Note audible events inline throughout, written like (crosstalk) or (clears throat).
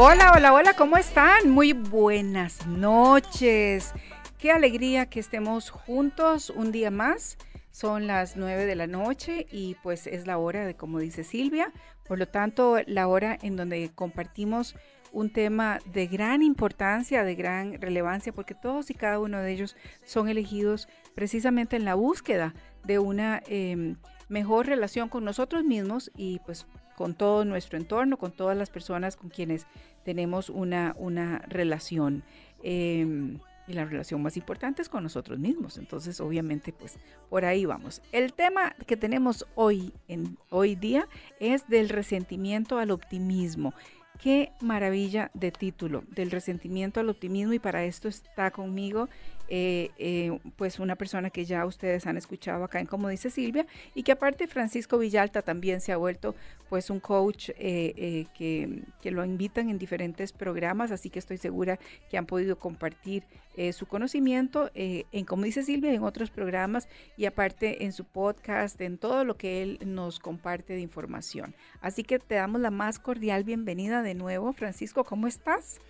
Hola, hola, hola, ¿cómo están? Muy buenas noches. Qué alegría que estemos juntos un día más. Son las nueve de la noche y pues es la hora de, como dice Silvia, por lo tanto, la hora en donde compartimos un tema de gran importancia, de gran relevancia, porque todos y cada uno de ellos son elegidos precisamente en la búsqueda de una em, mejor relación con nosotros mismos y pues con todo nuestro entorno, con todas las personas con quienes tenemos una, una relación. Em, y la relación más importante es con nosotros mismos. Entonces, obviamente, pues por ahí vamos. El tema que tenemos hoy, en, hoy día, es del resentimiento al optimismo. Qué maravilla de título, del resentimiento al optimismo. Y para esto está conmigo eh, eh, pues una persona que ya ustedes han escuchado acá en Como dice Silvia, y que aparte Francisco Villalta también se ha vuelto pues un coach eh, que, que, lo invitan en diferentes programas, así que estoy segura que han podido compartir su conocimiento en Como dice Silvia, en otros programas y aparte en su podcast, en todo lo que él nos comparte de información. Así que te damos la más cordial bienvenida de nuevo. Francisco, ¿cómo estás?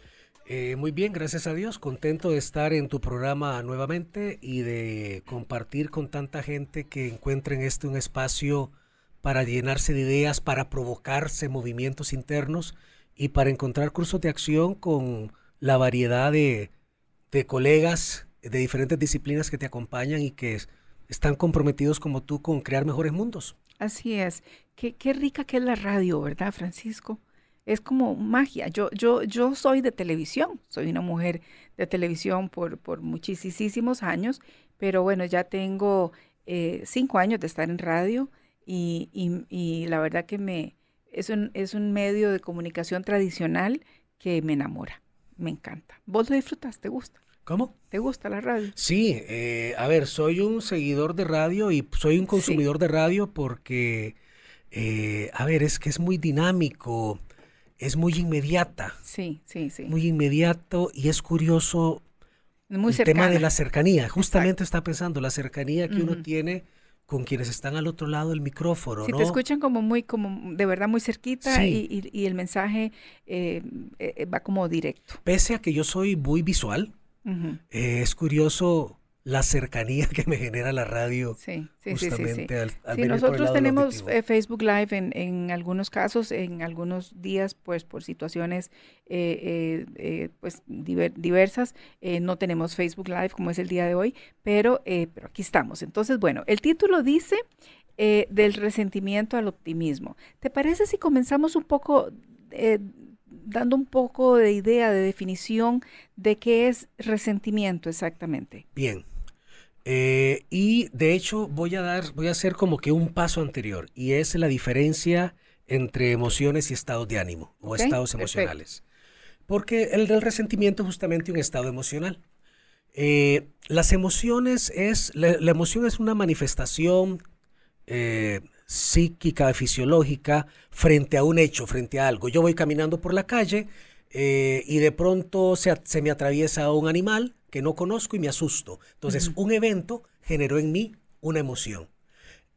Eh, muy bien, gracias a Dios. Contento de estar en tu programa nuevamente y de compartir con tanta gente que encuentre en este un espacio para llenarse de ideas, para provocarse movimientos internos y para encontrar cursos de acción con la variedad de, colegas de diferentes disciplinas que te acompañan y que están comprometidos como tú con crear mejores mundos. Así es. qué rica que es la radio, ¿verdad, Francisco? es como magia. Yo, yo, yo soy de televisión, soy una mujer de televisión por, por muchísimos años, pero bueno, ya tengo eh, cinco años de estar en radio y, la verdad que me, es, un, medio de comunicación tradicional que me enamora, me encanta. ¿Vos lo disfrutas? ¿Te gusta? ¿Cómo? ¿Te gusta la radio? Sí, eh, a ver, soy un seguidor de radio y soy un consumidor de radio porque, eh, a ver, es que es muy dinámico es muy inmediata. Sí, sí, sí. Muy inmediato y es curioso muy el tema de la cercanía. Justamente está pensando la cercanía que uno tiene con quienes están al otro lado del micrófono. Si te escuchan como muy, como de verdad muy cerquita y, el mensaje eh, eh, va como directo. Pese a que yo soy muy visual, eh, es curioso la cercanía que me genera la radio. Sí, sí, sí, al, sí nosotros tenemos eh, Facebook Live en, en, algunos casos, en algunos días, pues por situaciones eh, eh, pues diversas, no tenemos Facebook Live como es el día de hoy, pero, pero aquí estamos. Entonces, bueno, el título dice del resentimiento al optimismo. ¿Te parece si comenzamos un poco dando un poco de idea, de definición de qué es resentimiento exactamente? Bien. Eh, y de hecho voy a dar, voy a hacer como que un paso anterior y es la diferencia entre emociones y estados de ánimo o estados emocionales. Porque el del resentimiento es justamente un estado emocional. Eh, las emociones es, la, emoción es una manifestación eh, psíquica, fisiológica, frente a un hecho, frente a algo. Yo voy caminando por la calle y de pronto se me atraviesa un animal que no conozco y me asusto. Entonces, un evento generó en mí una emoción.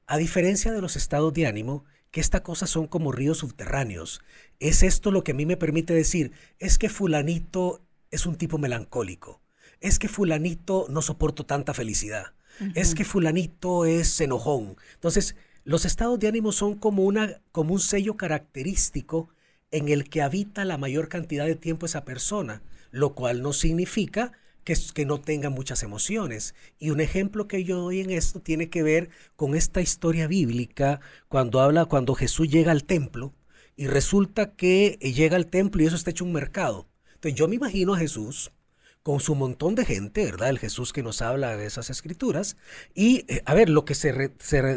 A diferencia de los estados de ánimo, que estas cosas son como ríos subterráneos. Es esto lo que a mí me permite decir, es que fulanito es un tipo melancólico, es que fulanito no soporto tanta felicidad, es que fulanito es enojón. Entonces, los estados de ánimo son como, una, como un sello característico en el que habita la mayor cantidad de tiempo esa persona, lo cual no significa que, no tenga muchas emociones. Y un ejemplo que yo doy en esto tiene que ver con esta historia bíblica cuando habla, cuando Jesús llega al templo y resulta que llega al templo y eso está hecho un mercado. Entonces yo me imagino a Jesús con su montón de gente, ¿verdad? El Jesús que nos habla de esas escrituras. Y eh, a ver, lo que se,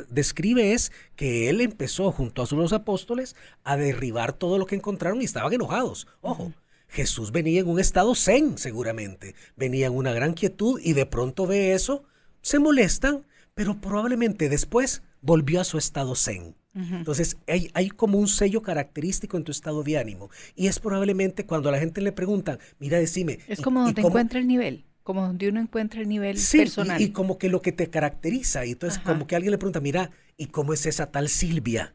describe es que él empezó junto a sus apóstoles a derribar todo lo que encontraron y estaban enojados. Ojo, Jesús venía en un estado zen, seguramente. Venía en una gran quietud y de pronto ve eso, se molestan, pero probablemente después volvió a su estado zen. Entonces hay, como un sello característico en tu estado de ánimo y es probablemente cuando la gente le pregunta, mira, decime. Es como donde encuentra el nivel como donde uno encuentra el nivel personal. Y, como que lo que te caracteriza. Y entonces como que alguien le pregunta, mira, ¿y cómo es esa tal Silvia?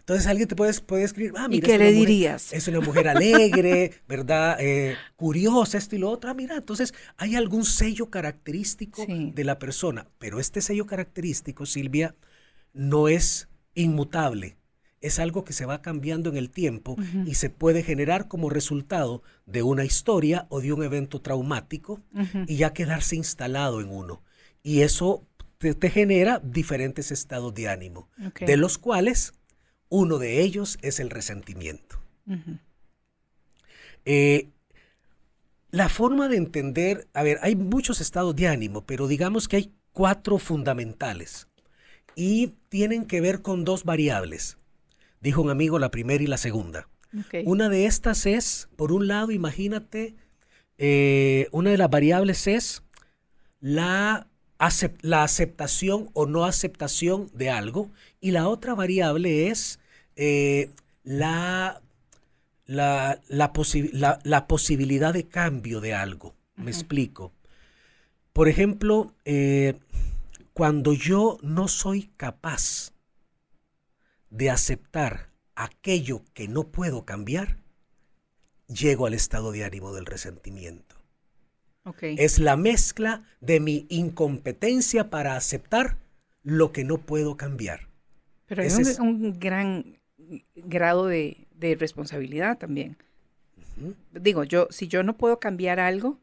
Entonces alguien te puede, puede escribir, ah, mira, ¿y qué le dirías? Es una mujer alegre, (laughs) ¿verdad? Eh, curiosa, esto y lo otro. Ah, mira, entonces hay algún sello característico de la persona, pero este sello característico, Silvia, no es inmutable. Es algo que se va cambiando en el tiempo y se puede generar como resultado de una historia o de un evento traumático y ya quedarse instalado en uno. Y eso te, genera diferentes estados de ánimo, de los cuales uno de ellos es el resentimiento. Eh, la forma de entender, a ver, hay muchos estados de ánimo, pero digamos que hay cuatro fundamentales y tienen que ver con dos variables. Dijo un amigo la primera y la segunda. Una de estas es, por un lado, imagínate, eh, una de las variables es la aceptación o no aceptación de algo y la otra variable es eh, la, la, la, posibilidad de cambio de algo. Me explico. Por ejemplo, eh, cuando yo no soy capaz de aceptar aquello que no puedo cambiar, llego al estado de ánimo del resentimiento. Es la mezcla de mi incompetencia para aceptar lo que no puedo cambiar. Pero es... un gran grado de, responsabilidad también. Digo, yo, si yo no puedo cambiar algo,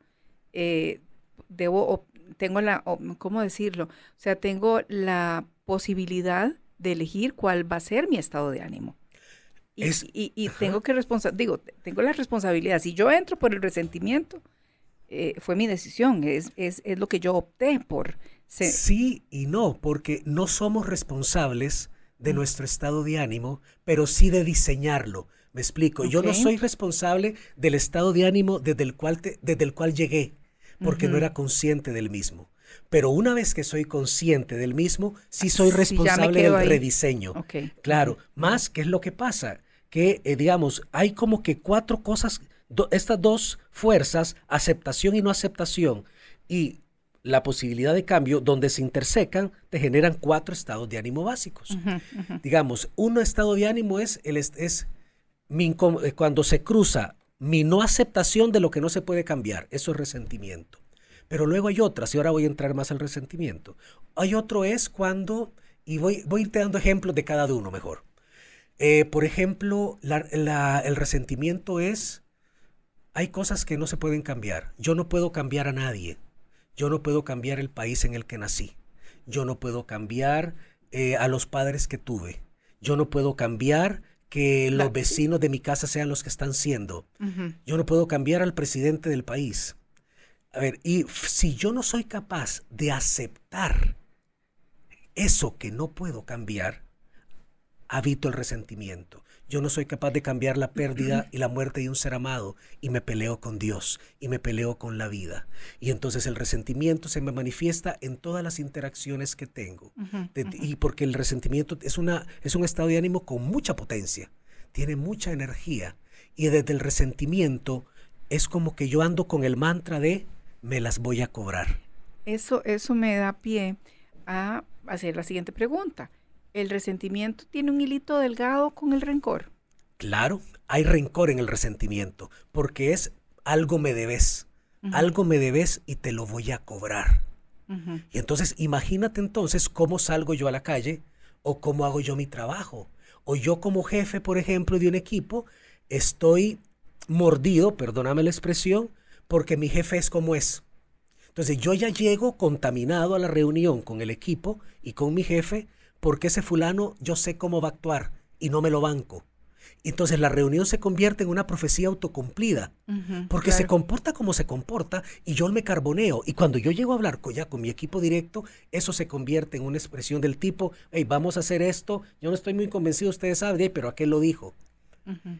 eh, debo, tengo la, ¿cómo decirlo? O sea, tengo la posibilidad de elegir cuál va a ser mi estado de ánimo. Y, y, tengo que responsa digo, tengo la responsabilidad. Si yo entro por el resentimiento, eh, fue mi decisión, es, es, lo que yo opté por. sí y no, porque no somos responsables de nuestro estado de ánimo, pero sí de diseñarlo. Me explico, yo no soy responsable del estado de ánimo desde el cual, desde el cual llegué, porque no era consciente del mismo. Pero una vez que soy consciente del mismo, sí soy responsable del rediseño. Claro, más que es lo que pasa, que eh, digamos, hay como que cuatro cosas, estas dos fuerzas, aceptación y no aceptación. Y la posibilidad de cambio, donde se intersecan, te generan cuatro estados de ánimo básicos. Digamos, uno estado de ánimo es, el, es eh, cuando se cruza mi no aceptación de lo que no se puede cambiar, eso es resentimiento. Pero luego hay otras, y ahora voy a entrar más al resentimiento. Hay otro es cuando, y voy, voy a te dando ejemplos de cada uno mejor. Eh, por ejemplo, el resentimiento es, hay cosas que no se pueden cambiar. Yo no puedo cambiar a nadie. Yo no puedo cambiar el país en el que nací. Yo no puedo cambiar eh, a los padres que tuve. Yo no puedo cambiar que los vecinos de mi casa sean los que están siendo. Yo no puedo cambiar al presidente del país. A ver, y si yo no soy capaz de aceptar eso que no puedo cambiar, habito el resentimiento yo no soy capaz de cambiar la pérdida y la muerte de un ser amado y me peleo con Dios y me peleo con la vida. Y entonces el resentimiento se me manifiesta en todas las interacciones que tengo. Y porque el resentimiento es, una, es un estado de ánimo con mucha potencia, tiene mucha energía. Y desde el resentimiento es como que yo ando con el mantra de me las voy a cobrar. Eso, eso me da pie a hacer la siguiente pregunta. ¿El resentimiento tiene un hilito delgado con el rencor? Claro, hay rencor en el resentimiento, porque es algo me debes, algo me debes y te lo voy a cobrar. Y entonces imagínate entonces cómo salgo yo a la calle o cómo hago yo mi trabajo. O yo como jefe, por ejemplo, de un equipo, estoy mordido, perdóname la expresión, porque mi jefe es como es. Entonces yo ya llego contaminado a la reunión con el equipo y con mi jefe porque ese fulano yo sé cómo va a actuar y no me lo banco. Entonces la reunión se convierte en una profecía autocumplida, porque se comporta como se comporta y yo me carboneo. Y cuando yo llego a hablar con, ya con mi equipo directo, eso se convierte en una expresión del tipo, hey, vamos a hacer esto, yo no estoy muy convencido, ustedes saben, pero aquel lo dijo.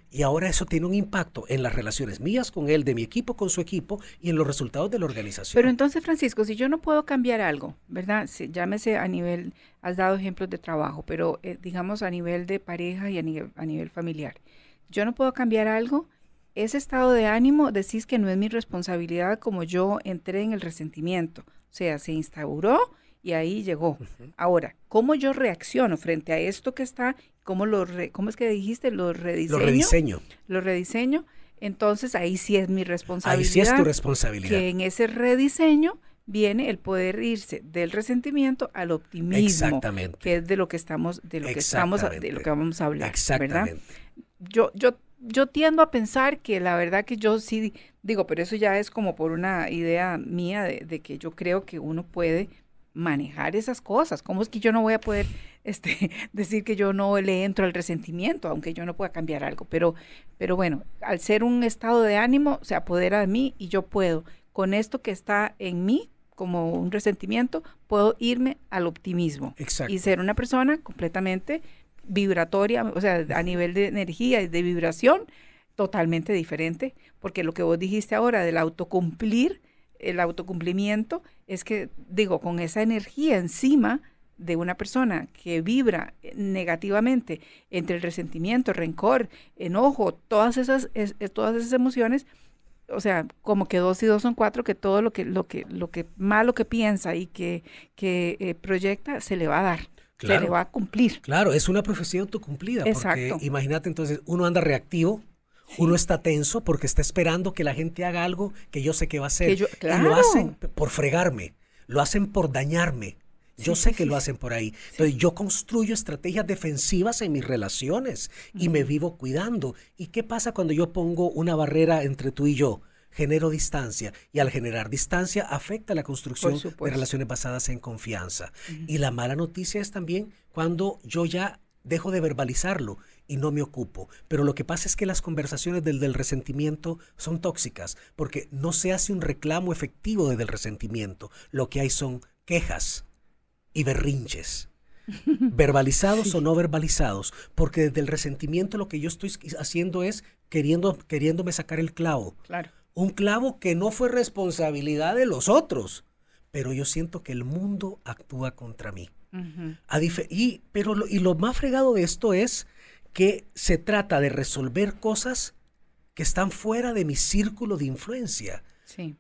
Y ahora eso tiene un impacto en las relaciones mías con él, de mi equipo con su equipo y en los resultados de la organización. Pero entonces, Francisco, si yo no puedo cambiar algo, ¿verdad? llámese a nivel, has dado ejemplos de trabajo, pero eh, digamos a nivel de pareja y a nivel familiar. Yo no puedo cambiar algo, ese estado de ánimo decís que no es mi responsabilidad como yo entré en el resentimiento. O sea, se instauró y ahí llegó. Ahora, ¿cómo yo reacciono frente a esto que está? ¿Cómo, lo es que dijiste? Lo rediseño. Lo rediseño. Lo rediseño. Entonces ahí sí es mi responsabilidad. Ahí sí es tu responsabilidad. Que en ese rediseño viene el poder irse del resentimiento al optimismo. Exactamente. Que es de lo que estamos, de lo que estamos, de lo que vamos a hablar. Exactamente. ¿verdad? Yo, yo yo tiendo a pensar que la verdad que yo sí digo, pero eso ya es como por una idea mía de, que yo creo que uno puede manejar esas cosas. ¿Cómo es que yo no voy a poder este, (laughs) decir que yo no le entro al resentimiento, aunque yo no pueda cambiar algo? Pero, pero bueno, al ser un estado de ánimo, se apodera de mí y yo puedo, con esto que está en mí, como un resentimiento, puedo irme al optimismo Exacto. y ser una persona completamente vibratoria, o sea, a nivel de energía y de vibración totalmente diferente, porque lo que vos dijiste ahora del autocumplir, el autocumplimiento es que, digo, con esa energía encima de una persona que vibra eh, negativamente entre el resentimiento, rencor, enojo, todas esas, todas esas emociones, o sea, como que dos y dos son cuatro, que todo lo que, lo que, lo que malo que piensa y que, que eh, proyecta se le va a dar. se le va a cumplir. Claro, es una profecía autocumplida. Exacto. imagínate entonces, uno anda reactivo, uno está tenso porque está esperando que la gente haga algo que yo sé que va a hacer. Y lo hacen por fregarme, lo hacen por dañarme. Yo sé que lo hacen por ahí. Entonces yo construyo estrategias defensivas en mis relaciones y me vivo cuidando. ¿Y qué pasa cuando yo pongo una barrera entre tú y yo? Genero distancia y al generar distancia afecta la construcción de relaciones basadas en confianza. Y la mala noticia es también cuando yo ya dejo de verbalizarlo y no me ocupo. Pero lo que pasa es que las conversaciones del, resentimiento son tóxicas, porque no se hace un reclamo efectivo desde el resentimiento. Lo que hay son quejas y berrinches. (laughs) verbalizados o no verbalizados, porque desde el resentimiento lo que yo estoy haciendo es queriendo, queriéndome sacar el clavo. Un clavo que no fue responsabilidad de los otros, pero yo siento que el mundo actúa contra mí y, pero lo, y lo más fregado de esto es que se trata de resolver cosas que están fuera de mi círculo de influencia.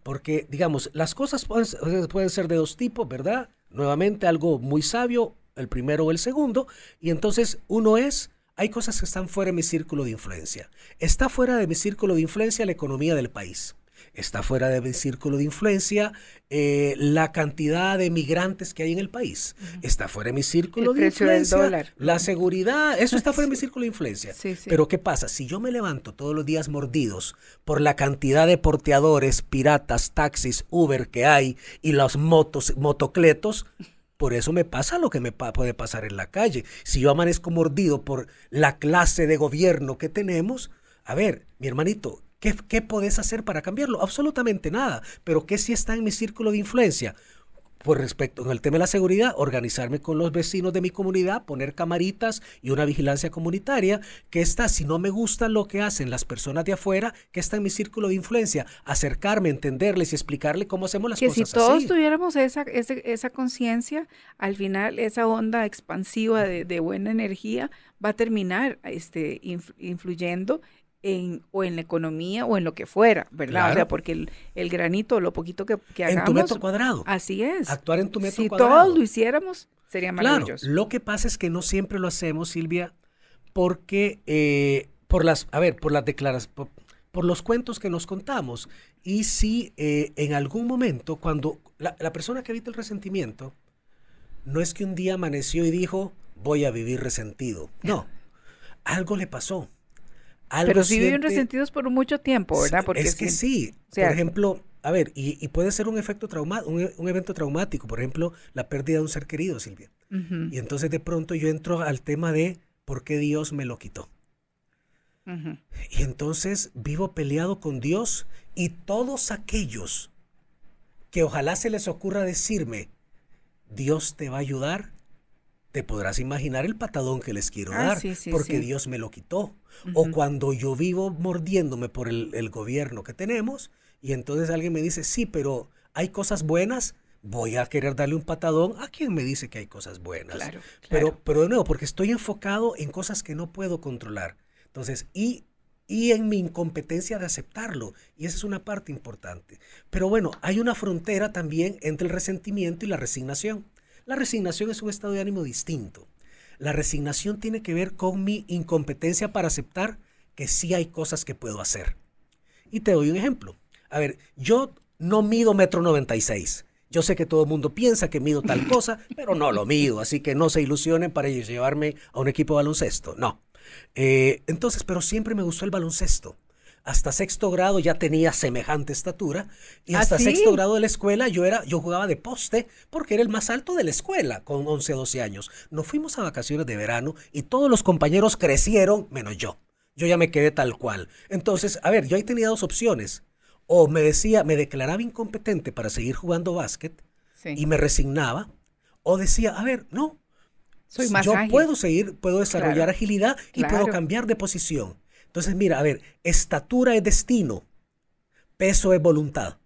Porque, digamos, las cosas pueden ser de dos tipos, ¿verdad? Nuevamente, algo muy sabio, el primero o el segundo. Y entonces, uno es, hay cosas que están fuera de mi círculo de influencia. Está fuera de mi círculo de influencia la economía del país está fuera de mi círculo de influencia, eh, la cantidad de migrantes que hay en el país está fuera de mi círculo de influencia, la seguridad, eso está fuera de mi círculo de influencia. Pero ¿qué pasa? Si yo me levanto todos los días mordidos por la cantidad de porteadores, piratas, taxis, Uber que hay y los motos, motocletos, por eso me pasa lo que me puede pasar en la calle. Si yo amanezco mordido por la clase de gobierno que tenemos, a ver, mi hermanito, ¿Qué, ¿Qué podés hacer para cambiarlo? Absolutamente nada. Pero ¿qué si está en mi círculo de influencia? Por respecto al tema de la seguridad, organizarme con los vecinos de mi comunidad, poner camaritas y una vigilancia comunitaria, que está, si no me gusta lo que hacen las personas de afuera, que está en mi círculo de influencia, acercarme, entenderles y explicarles cómo hacemos las cosas. Que si todos tuviéramos esa, esa, conciencia, al final esa onda expansiva de, buena energía va a terminar este, influyendo en, o en la economía o en lo que fuera, ¿verdad? O sea, porque el, granito, lo poquito que, que en hagamos. tu metro cuadrado. Así es. Actuar en tu metro cuadrado. Si todos lo hiciéramos, sería maravilloso. lo que pasa es que no siempre lo hacemos, Silvia, porque eh, por las, a ver, por las declaraciones, por, los cuentos que nos contamos. Y si eh, en algún momento, cuando la, la persona que evita el resentimiento, no es que un día amaneció y dijo, voy a vivir resentido. No, (laughs) algo le pasó pero si viven resentidos por mucho tiempo, ¿verdad? Porque es que sí. Por ejemplo, a ver, y, puede ser un efecto traumático, un, evento traumático, por ejemplo, la pérdida de un ser querido, Silvia. Y entonces de pronto yo entro al tema de por qué Dios me lo quitó. Y entonces vivo peleado con Dios y todos aquellos que ojalá se les ocurra decirme, Dios te va a ayudar, te podrás imaginar el patadón que les quiero ah, dar, porque Dios me lo quitó. O cuando yo vivo mordiéndome por el, gobierno que tenemos, y entonces alguien me dice, sí, pero hay cosas buenas, voy a querer darle un patadón a quien me dice que hay cosas buenas. Pero, pero de nuevo, porque estoy enfocado en cosas que no puedo controlar. Entonces, y y en mi incompetencia de aceptarlo. Y esa es una parte importante. Pero bueno, hay una frontera también entre el resentimiento y la resignación. La resignación es un estado de ánimo distinto. La resignación tiene que ver con mi incompetencia para aceptar que sí hay cosas que puedo hacer. Y te doy un ejemplo. A ver, yo no mido metro 96. Yo sé que todo el mundo piensa que mido tal (laughs) cosa, pero no lo mido, así que no se ilusionen para llevarme a un equipo de baloncesto. No. Eh, entonces, pero siempre me gustó el baloncesto hasta sexto grado ya tenía semejante estatura y ¿Ah, hasta sexto grado de la escuela yo era yo jugaba de poste porque era el más alto de la escuela con 11, 12 años. Nos fuimos a vacaciones de verano y todos los compañeros crecieron menos yo. Yo ya me quedé tal cual. Entonces, a ver, yo ahí tenía dos opciones. O me decía, me declaraba incompetente para seguir jugando básquet y me resignaba o decía, a ver, no, Soy más yo puedo seguir, puedo desarrollar agilidad y puedo cambiar de posición. Entonces, mira, a ver, estatura es destino, peso es voluntad.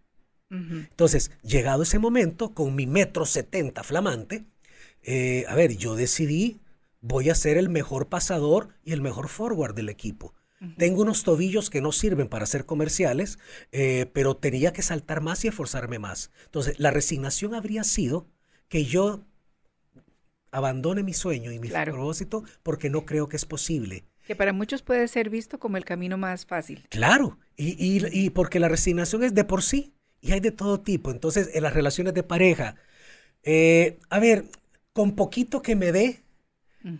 Entonces, llegado ese momento, con mi metro setenta flamante, eh, a ver, yo decidí, voy a ser el mejor pasador y el mejor forward del equipo. Tengo unos tobillos que no sirven para hacer comerciales, eh, pero tenía que saltar más y esforzarme más. Entonces, la resignación habría sido que yo abandone mi sueño y mi propósito porque no creo que es posible. Que para muchos puede ser visto como el camino más fácil. Claro, y, porque la resignación es de por sí y hay de todo tipo. Entonces, en las relaciones de pareja, eh, a ver, con poquito que me dé,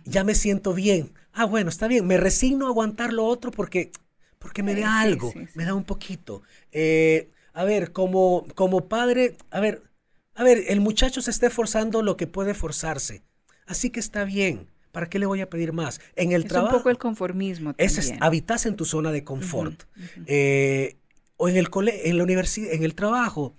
ya me siento bien. Ah, bueno, está bien, me resigno a aguantar lo otro porque, porque me da algo, me da un poquito. Eh, a ver, como, como padre, a ver, a ver, el muchacho se está forzando lo que puede forzarse. Así que está bien. ¿Para qué le voy a pedir más? En el es trabajo. un poco el conformismo también. Es, habitas en tu zona de confort. Eh, o en el en la universidad, en el trabajo.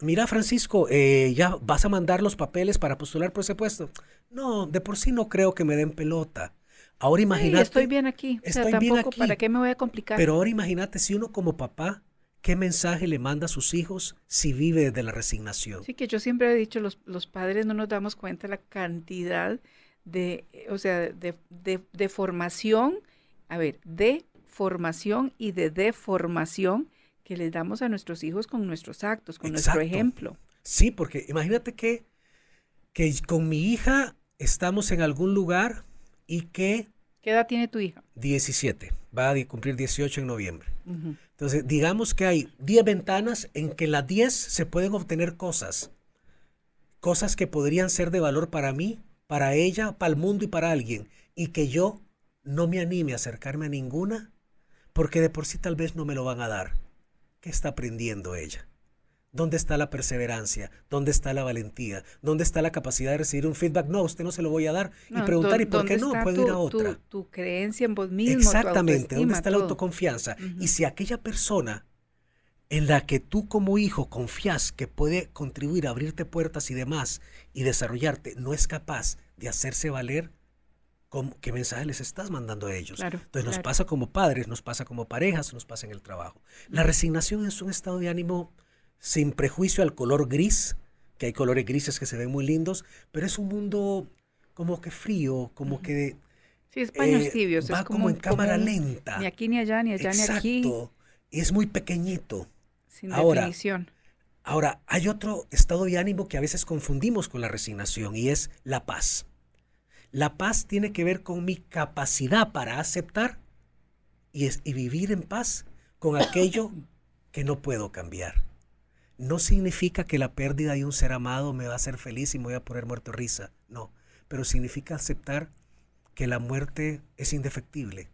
Mira, Francisco, eh, ya vas a mandar los papeles para postular por ese puesto. No, de por sí no creo que me den pelota. Ahora imagínate. estoy bien aquí. Estoy bien ¿para qué me voy a complicar? Pero ahora imagínate si uno como papá ¿Qué mensaje le manda a sus hijos si vive de la resignación? Sí, que yo siempre he dicho, los, los padres no nos damos cuenta de la cantidad de, eh, o sea, de, de, formación, a ver, de formación y de deformación que les damos a nuestros hijos con nuestros actos, con nuestro ejemplo. Sí, porque imagínate que, que con mi hija estamos en algún lugar y que... ¿Qué edad tiene tu hija? 17, va a cumplir 18 en noviembre. Entonces, digamos que hay 10 ventanas en que las 10 se pueden obtener cosas, cosas que podrían ser de valor para mí, para ella, para el mundo y para alguien, y que yo no me anime a acercarme a ninguna, porque de por sí tal vez no me lo van a dar. ¿Qué está aprendiendo ella? ¿Dónde está la perseverancia? ¿Dónde está la valentía? ¿Dónde está la capacidad de recibir un feedback? No, usted no se lo voy a dar. y preguntar, ¿y por qué no? Puedo ir a otra. Tu, tu, creencia en vos mismo. Exactamente, ¿dónde está la autoconfianza? Y si aquella persona en la que tú como hijo confías que puede contribuir a abrirte puertas y demás y desarrollarte, no es capaz de hacerse valer, qué mensaje les estás mandando a ellos. Entonces nos pasa como padres, nos pasa como parejas, nos pasa en el trabajo. La resignación es un estado de ánimo sin prejuicio al color gris, que hay colores grises que se ven muy lindos, pero es un mundo como que frío, como que... Sí, eh, Va como, en cámara lenta. Ni aquí, ni allá, ni allá, ni aquí. Es muy pequeñito. Sin Ahora, definición. Ahora, hay otro estado de ánimo que a veces confundimos con la resignación y es la paz. La paz tiene que ver con mi capacidad para aceptar y, es, vivir en paz con aquello que no puedo cambiar. No significa que la pérdida de un ser amado me va a hacer feliz y me voy a poner muerto risa, no, pero significa aceptar que la muerte es indefectible.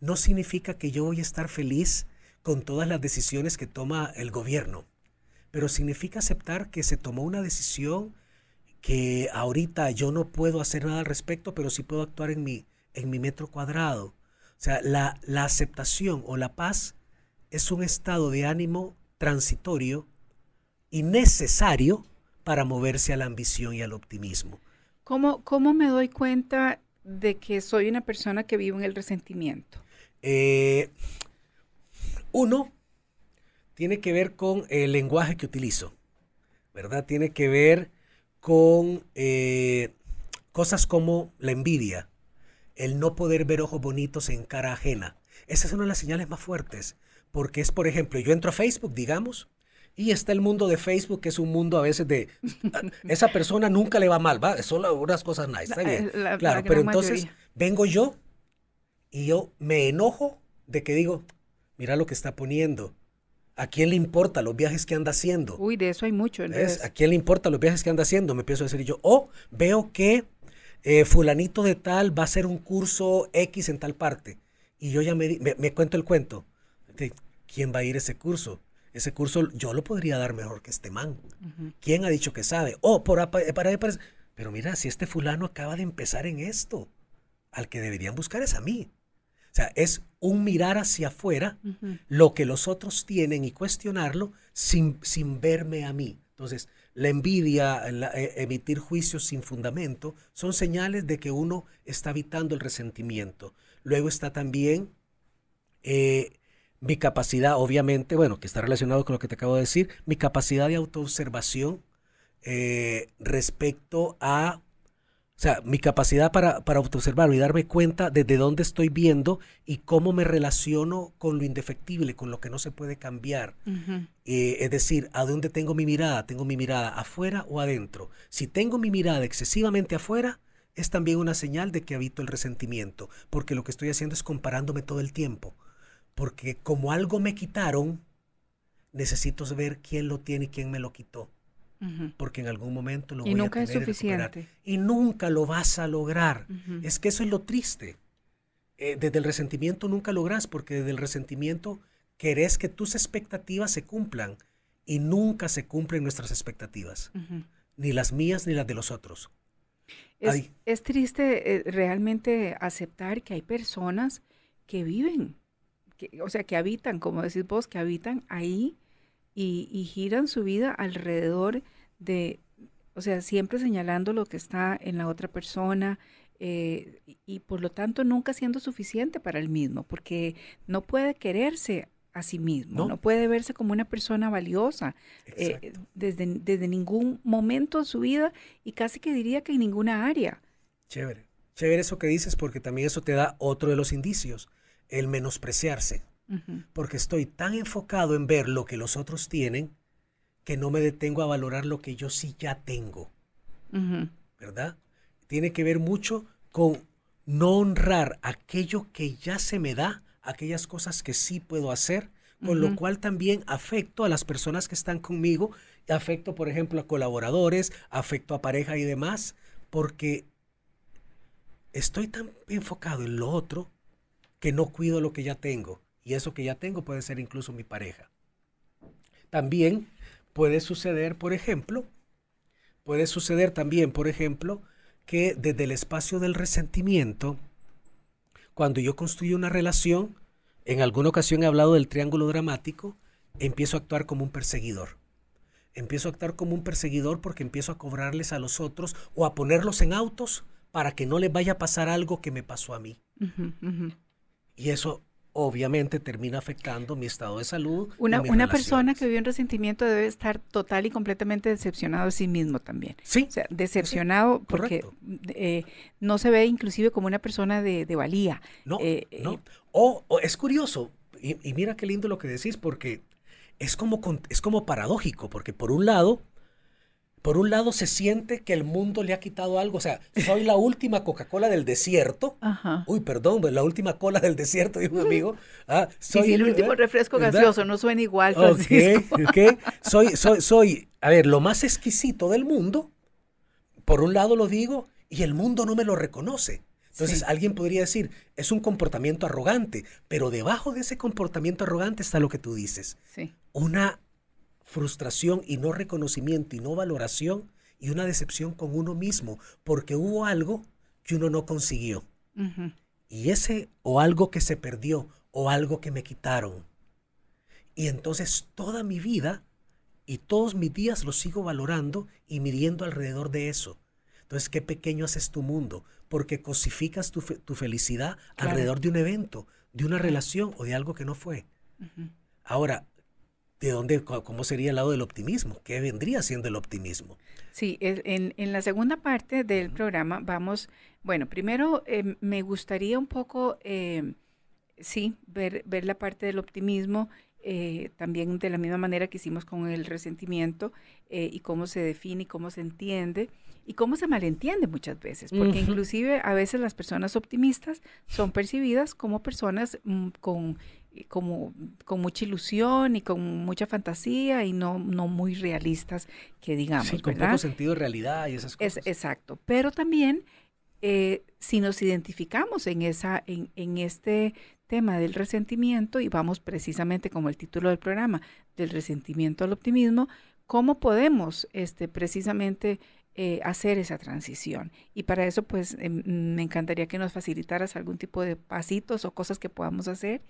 No significa que yo voy a estar feliz con todas las decisiones que toma el gobierno pero significa aceptar que se tomó una decisión que ahorita yo no puedo hacer nada al respecto, pero sí puedo actuar en mi, en mi metro cuadrado. O sea, la, la aceptación o la paz es un estado de ánimo transitorio y necesario para moverse a la ambición y al optimismo. ¿Cómo, cómo me doy cuenta de que soy una persona que vive en el resentimiento? Eh, uno, tiene que ver con el lenguaje que utilizo, ¿verdad? Tiene que ver con eh, cosas como la envidia, el no poder ver ojos bonitos en cara ajena. Esa es una de las señales más fuertes, porque es, por ejemplo, yo entro a Facebook, digamos, y está el mundo de Facebook, que es un mundo a veces de ah, esa persona nunca le va mal, va, solo unas cosas nice, está bien. Eh, claro, pero entonces vengo yo y yo me enojo de que digo, mira lo que está poniendo, ¿A quién le importa los viajes que anda haciendo? Uy, de eso hay mucho. ¿no? ¿A quién le importa los viajes que anda haciendo? Me pienso decir yo, oh, veo que eh, fulanito de tal va a hacer un curso X en tal parte. Y yo ya me, me, cuento el cuento. ¿Quién va a ir ese curso? Ese curso yo lo podría dar mejor que este man. ¿Quién ha dicho que sabe? Oh, eh, para, para, para, Pero mira, si este fulano acaba de empezar en esto, al que deberían buscar es a mí. O sea, es un mirar hacia afuera lo que los otros tienen y cuestionarlo sin, sin verme a mí. Entonces, la envidia, e, emitir juicios sin fundamento, son señales de que uno está evitando el resentimiento. Luego está también eh, mi capacidad, obviamente, bueno, que está relacionado con lo que te acabo de decir, mi capacidad de autoobservación eh, respecto a o sea, mi capacidad para, para y darme cuenta desde dónde estoy viendo y cómo me relaciono con lo indefectible, con lo que no se puede cambiar. Eh, es decir, ¿a dónde tengo mi mirada? ¿Tengo mi mirada afuera o adentro? Si tengo mi mirada excesivamente afuera, es también una señal de que habito el resentimiento, porque lo que estoy haciendo es comparándome todo el tiempo. Porque como algo me quitaron, necesito ver quién lo tiene y quién me lo quitó porque en algún momento lo voy nunca a tener es suficiente. y nunca lo vas a lograr. Es que eso es lo triste. Eh, desde el resentimiento nunca logras, porque desde el resentimiento querés que tus expectativas se cumplan y nunca se cumplen nuestras expectativas, ni las mías ni las de los otros. Es, triste eh, realmente aceptar que hay personas que viven, que, o sea, que habitan, como decís vos, que habitan ahí y, giran su vida alrededor de, o sea, siempre señalando lo que está en la otra persona, eh, y por lo tanto nunca siendo suficiente para el mismo, porque no puede quererse a sí mismo, no, puede verse como una persona valiosa eh, desde, desde ningún momento de su vida y casi que diría que en ninguna área. Chévere, chévere eso que dices porque también eso te da otro de los indicios, el menospreciarse porque estoy tan enfocado en ver lo que los otros tienen que no me detengo a valorar lo que yo sí ya tengo. ¿Verdad? Tiene que ver mucho con no honrar aquello que ya se me da, aquellas cosas que sí puedo hacer, con lo cual también afecto a las personas que están conmigo, afecto, por ejemplo, a colaboradores, afecto a pareja y demás, porque estoy tan enfocado en lo otro que no cuido lo que ya tengo. Y eso que ya tengo puede ser incluso mi pareja. También puede suceder, por ejemplo, puede suceder también, por ejemplo, que desde el espacio del resentimiento, cuando yo construyo una relación, en alguna ocasión he hablado del triángulo dramático, empiezo a actuar como un perseguidor. Empiezo a actuar como un perseguidor porque empiezo a cobrarles a los otros o a ponerlos en autos para que no les vaya a pasar algo que me pasó a mí. Y eso obviamente termina afectando mi estado de salud. Una, persona que vive un resentimiento debe estar total y completamente decepcionado de sí mismo también. Sí. O sea, decepcionado porque eh, no se ve inclusive como una persona de, valía. No, eh, no. Eh, o, es curioso, y, mira qué lindo lo que decís, porque es como, es como paradójico, porque por un lado por un lado se siente que el mundo le ha quitado algo, o sea, soy la última Coca-Cola del desierto. Ajá. Uy, perdón, la última cola del desierto, dijo un amigo. Ah, (laughs) soy, el último eh, refresco gaseoso, no suena igual, Francisco. Soy, soy, a ver, lo más exquisito del mundo, por un lado lo digo, y el mundo no me lo reconoce. Entonces alguien podría decir, es un comportamiento arrogante, pero debajo de ese comportamiento arrogante está lo que tú dices. Sí. Una frustración y no reconocimiento y no valoración y una decepción con uno mismo porque hubo algo que uno no consiguió. Y ese o algo que se perdió o algo que me quitaron. Y entonces toda mi vida y todos mis días lo sigo valorando y midiendo alrededor de eso. Entonces, qué pequeño haces tu mundo, porque cosificas tu, felicidad alrededor de un evento, de una relación o de algo que no fue. Ahora, de dónde, cómo sería el lado del optimismo, qué vendría siendo el optimismo. Sí, en, en la segunda parte del programa vamos, bueno, primero eh, me gustaría un poco, eh, sí, ver, ver la parte del optimismo, eh, también de la misma manera que hicimos con el resentimiento y cómo se define y cómo se entiende y cómo se malentiende muchas veces, porque inclusive a veces las personas optimistas son percibidas como personas mm, con como, con mucha ilusión y con mucha fantasía y no, no muy realistas, que digamos. Sí, con poco sentido de realidad y esas cosas. exacto, pero también eh, si nos identificamos en, esa, en, este tema del resentimiento y vamos precisamente como el título del programa, del resentimiento al optimismo, ¿cómo podemos este, precisamente eh, hacer esa transición. Y para eso, pues, em, mm, me encantaría que nos facilitaras algún tipo de pasitos o cosas que podamos hacer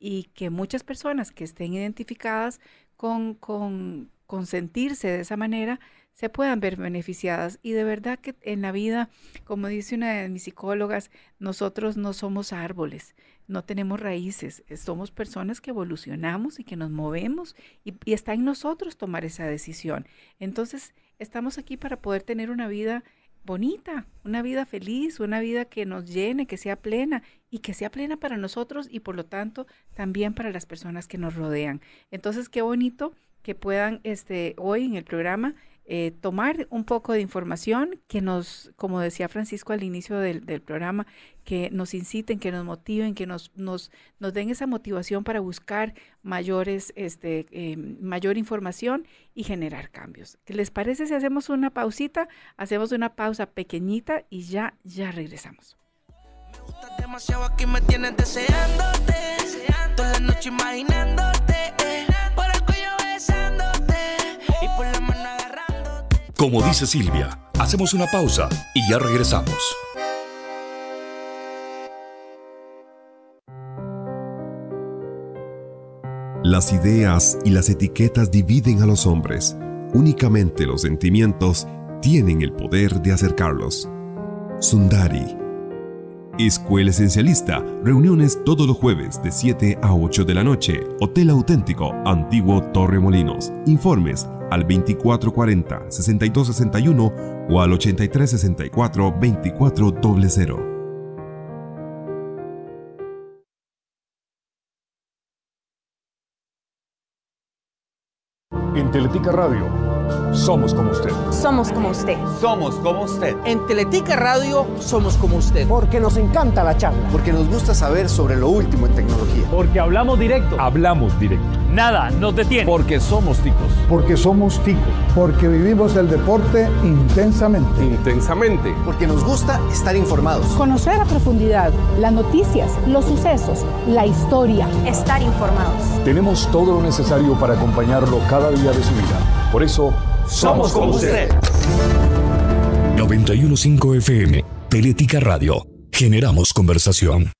y que muchas personas que estén identificadas con, con, con sentirse de esa manera se puedan ver beneficiadas. Y de verdad que en la vida, como dice una de mis psicólogas, nosotros no somos árboles, no tenemos raíces, eh, somos personas que evolucionamos y que nos movemos y, está en nosotros tomar esa decisión. Entonces, estamos aquí para poder tener una vida bonita, una vida feliz, una vida que nos llene, que sea plena y que sea plena para nosotros y por lo tanto también para las personas que nos rodean. Entonces, qué bonito que puedan este, hoy en el programa eh, tomar un poco de información que nos, como decía Francisco al inicio del, programa, que nos inciten, que nos motiven, que nos, nos, nos den esa motivación para buscar mayores, este, eh, mayor información y generar cambios. ¿Qué ¿Les parece si hacemos una pausita? Hacemos una pausa pequeñita y ya, ya regresamos. Como dice Silvia, hacemos una pausa y ya regresamos. Las ideas y las etiquetas dividen a los hombres. Únicamente los sentimientos tienen el poder de acercarlos. Sundari Escuela Esencialista, reuniones todos los jueves de 7 a 8 de la noche. Hotel Auténtico, Antiguo Torremolinos. Informes al 2440-6261 o al 8364-2400. En Teletica Radio, somos como usted. Somos como usted. Somos como usted. En Teletica Radio, somos como usted. Porque nos encanta la charla. Porque nos gusta saber sobre lo último en tecnología. Porque hablamos directo. Hablamos directo. Nada nos detiene. Porque somos ticos. Porque somos ticos. Porque vivimos el deporte intensamente. Intensamente. Porque nos gusta estar informados. Conocer a profundidad las noticias, los sucesos, la historia. Estar informados. Tenemos todo lo necesario para acompañarlo cada día de su vida. Por eso, somos con usted. 915 FM, Teletica Radio. Generamos conversación.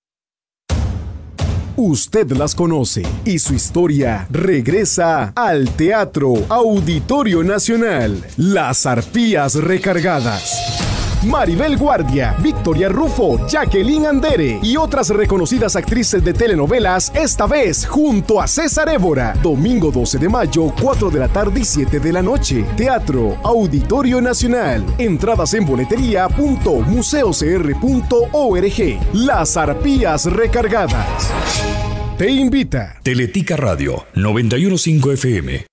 Usted las conoce y su historia regresa al Teatro Auditorio Nacional. Las arpías recargadas. Maribel Guardia, Victoria Rufo, Jacqueline Andere y otras reconocidas actrices de telenovelas, esta vez junto a César Évora. Domingo 12 de mayo, 4 de la tarde y 7 de la noche. Teatro, Auditorio Nacional. Entradas en boletería.museocr.org. Las arpías recargadas. Te invita. Teletica Radio 915 FM.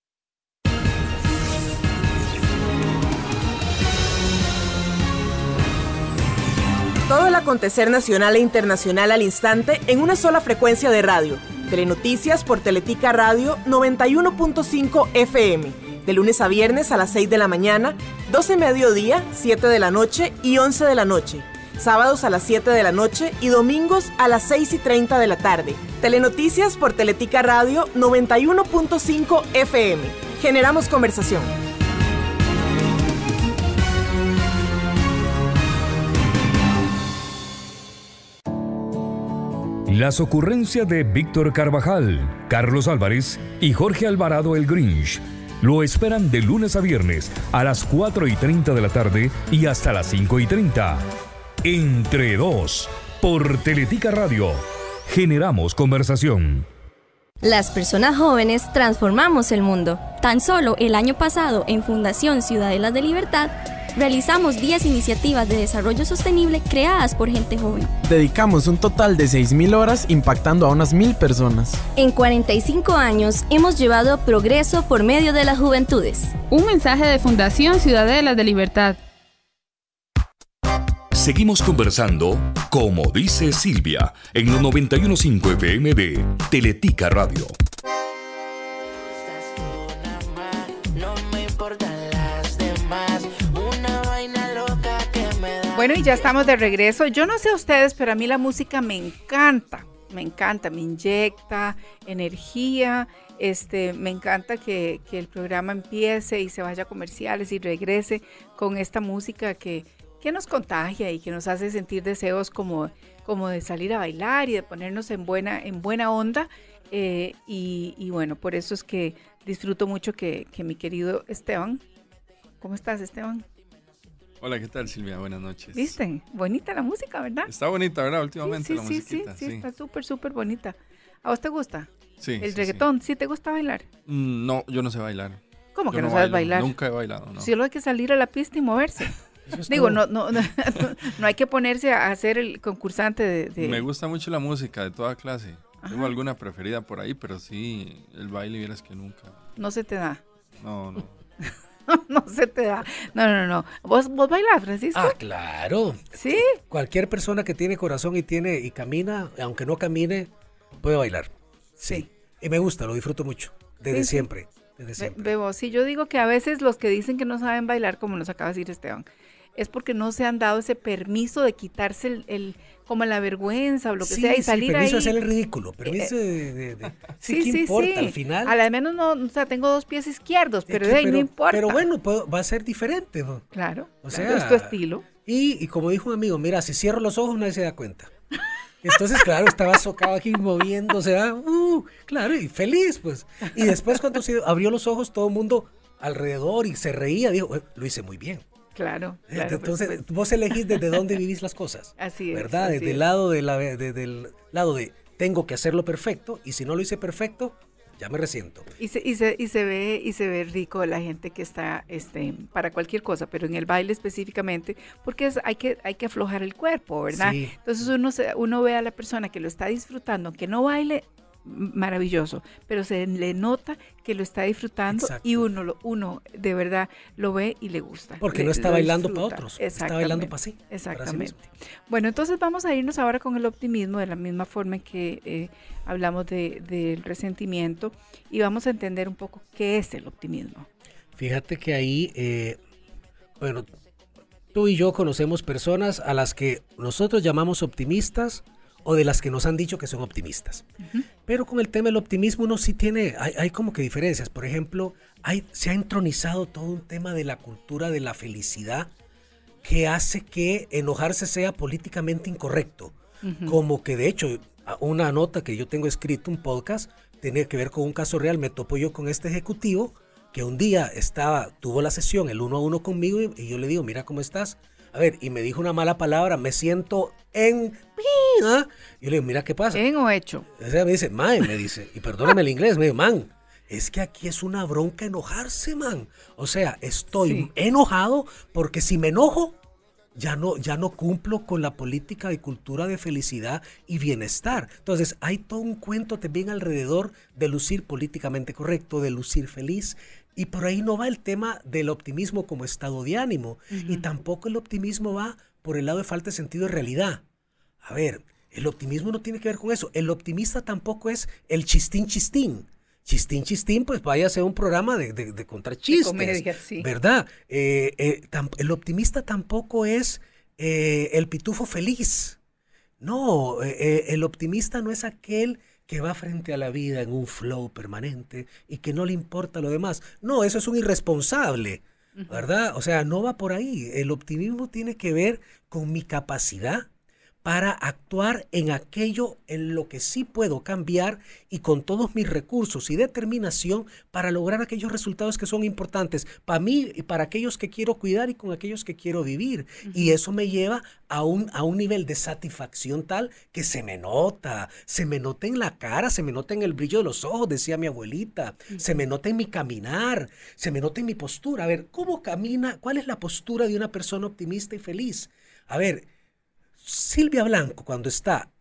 acontecer nacional e internacional al instante en una sola frecuencia de radio. Telenoticias por Teletica Radio 91.5 FM, de lunes a viernes a las 6 de la mañana, 12 mediodía, 7 de la noche y 11 de la noche. Sábados a las 7 de la noche y domingos a las 6 y 30 de la tarde. Telenoticias por Teletica Radio 91.5 FM. Generamos conversación. Las ocurrencias de Víctor Carvajal, Carlos Álvarez y Jorge Alvarado el Grinch lo esperan de lunes a viernes a las 4 y 30 de la tarde y hasta las 5 y 30. Entre dos, por Teletica Radio. Generamos conversación. Las personas jóvenes transformamos el mundo. Tan solo el año pasado en Fundación Ciudadelas de Libertad realizamos 10 iniciativas de desarrollo sostenible creadas por gente joven. Dedicamos un total de 6.000 horas impactando a unas 1.000 personas. En 45 años hemos llevado progreso por medio de las juventudes. Un mensaje de Fundación Ciudadela de Libertad. Seguimos conversando, como dice Silvia, en los 915 FM Teletica Radio. Bueno, y ya estamos de regreso. Yo no sé ustedes, pero a mí la música me encanta, me encanta, me inyecta energía. Este, me encanta que, el programa empiece y se vaya a comerciales y regrese con esta música que, que nos contagia y que nos hace sentir deseos como, como de salir a bailar y de ponernos en buena, en buena onda. Eh, y, bueno, por eso es que disfruto mucho que mi querido Esteban, ¿cómo estás Esteban? Hola, ¿qué tal Silvia? Buenas noches. ¿Viste? Bonita la música, ¿verdad? Está bonita, ¿verdad? Últimamente sí, sí, la musiquita, sí, sí, sí, está súper, súper bonita. ¿A vos te gusta? Sí. ¿El reggaetón? Sí. te gusta bailar? Mm, no, yo no sé bailar. ¿Cómo que no, sabes bailar? Nunca he bailado, ¿no? Solo hay que salir a la pista y moverse. (laughs) Digo, no, no, (laughs) no, hay que ponerse a ser el concursante de, Me gusta mucho la música de toda clase. Tengo alguna preferida por ahí, pero sí, el baile vieras que nunca. No se te da. No, no. (laughs) (laughs) no se te da. No, no, no. ¿Vos, vos bailás, Francisco? Ah, claro. ¿Sí? Cualquier persona que tiene corazón y tiene y camina, aunque no camine, puede bailar. Sí. Y me gusta, lo disfruto mucho. Desde siempre. Desde Bebo, sí, yo digo que a veces los que dicen que no saben bailar, como nos acaba de decir Esteban, es porque no se han dado ese permiso de quitarse el como la vergüenza o lo que sea y salir sí, permiso ahí. hacer el ridículo, permiso eh, de, de, de (laughs) sí, sí, importa al final. A la menos no, o sea, tengo dos pies izquierdos, pero, ahí no importa. Pero bueno, va a ser diferente. ¿no? Claro, o sea, es tu estilo. Y, como dijo un amigo, mira, si cierro los ojos nadie se da cuenta. Entonces, claro, estaba socado aquí moviéndose, ¿ah? uh, claro, y feliz, pues. Y después cuando se abrió los ojos, todo el mundo alrededor y se reía, dijo, lo hice muy bien. Claro. Eh, entonces, vos elegís desde dónde vivís las cosas. (laughs) Así es. ¿Verdad? desde el lado de la, lado de tengo que hacerlo perfecto y si no lo hice perfecto, ya me resiento. Y se, y y se, ve, y se ve rico la gente que está este, para cualquier cosa, pero en el baile específicamente, porque hay, que, hay que aflojar el cuerpo, ¿verdad? Entonces uno, uno ve a la persona que lo está disfrutando, que no baile, maravilloso, pero se le nota que lo está disfrutando y uno, lo, uno de verdad lo ve y le gusta. Porque no está bailando para otros, está bailando para sí. Exactamente. bueno, entonces vamos a irnos ahora con el optimismo de la misma forma en que eh, hablamos del resentimiento y vamos a entender un poco qué es el optimismo. Fíjate que ahí, eh, bueno, tú y yo conocemos personas a las que nosotros llamamos optimistas, o de las que nos han dicho que son optimistas. Pero con el tema del optimismo uno sí tiene, hay, como que diferencias. Por ejemplo, hay, se ha entronizado todo un tema de la cultura de la felicidad que hace que enojarse sea políticamente incorrecto. Como que de hecho, una nota que yo tengo escrito, un podcast, tiene que ver con un caso real. Me topo yo con este ejecutivo que un día estaba, tuvo la sesión el uno a uno conmigo y yo le digo, mira cómo estás a ver, y me dijo una mala palabra, me siento en... Yo le digo, mira qué pasa. ¿En o hecho? Ella me dice, man, me dice, y perdóname el inglés, me dice, man, es que aquí es una bronca enojarse, man. O sea, estoy enojado porque si me enojo, ya no, ya no cumplo con la política de cultura de felicidad y bienestar. Entonces, hay todo un cuento también alrededor de lucir políticamente correcto, de lucir feliz, y por ahí no va el tema del optimismo como estado de ánimo. Y tampoco el optimismo va por el lado de falta de sentido de realidad. A ver, el optimismo no tiene que ver con eso. El optimista tampoco es el chistín chistín. Chistín Chistín, pues vaya a ser un programa de, de, ¿Verdad? Eh, eh, el optimista tampoco es eh, el pitufo feliz. No, el optimista no es aquel que va frente a la vida en un flow permanente y que no le importa lo demás. No, eso es un irresponsable, ¿verdad? O sea, no va por ahí. El optimismo tiene que ver con mi capacidad para actuar en aquello en lo que sí puedo cambiar y con todos mis recursos y determinación para lograr aquellos resultados que son importantes para mí y para aquellos que quiero cuidar y con aquellos que quiero vivir. Y eso me lleva a un, a un nivel de satisfacción tal que se me nota, se me nota en la cara, se me nota en el brillo de los ojos, decía mi abuelita, se me nota en mi caminar, se me nota en mi postura. A ver, ¿cómo camina? ¿Cuál es la postura de una persona optimista y feliz? A ver, Silvia Blanco, cuando está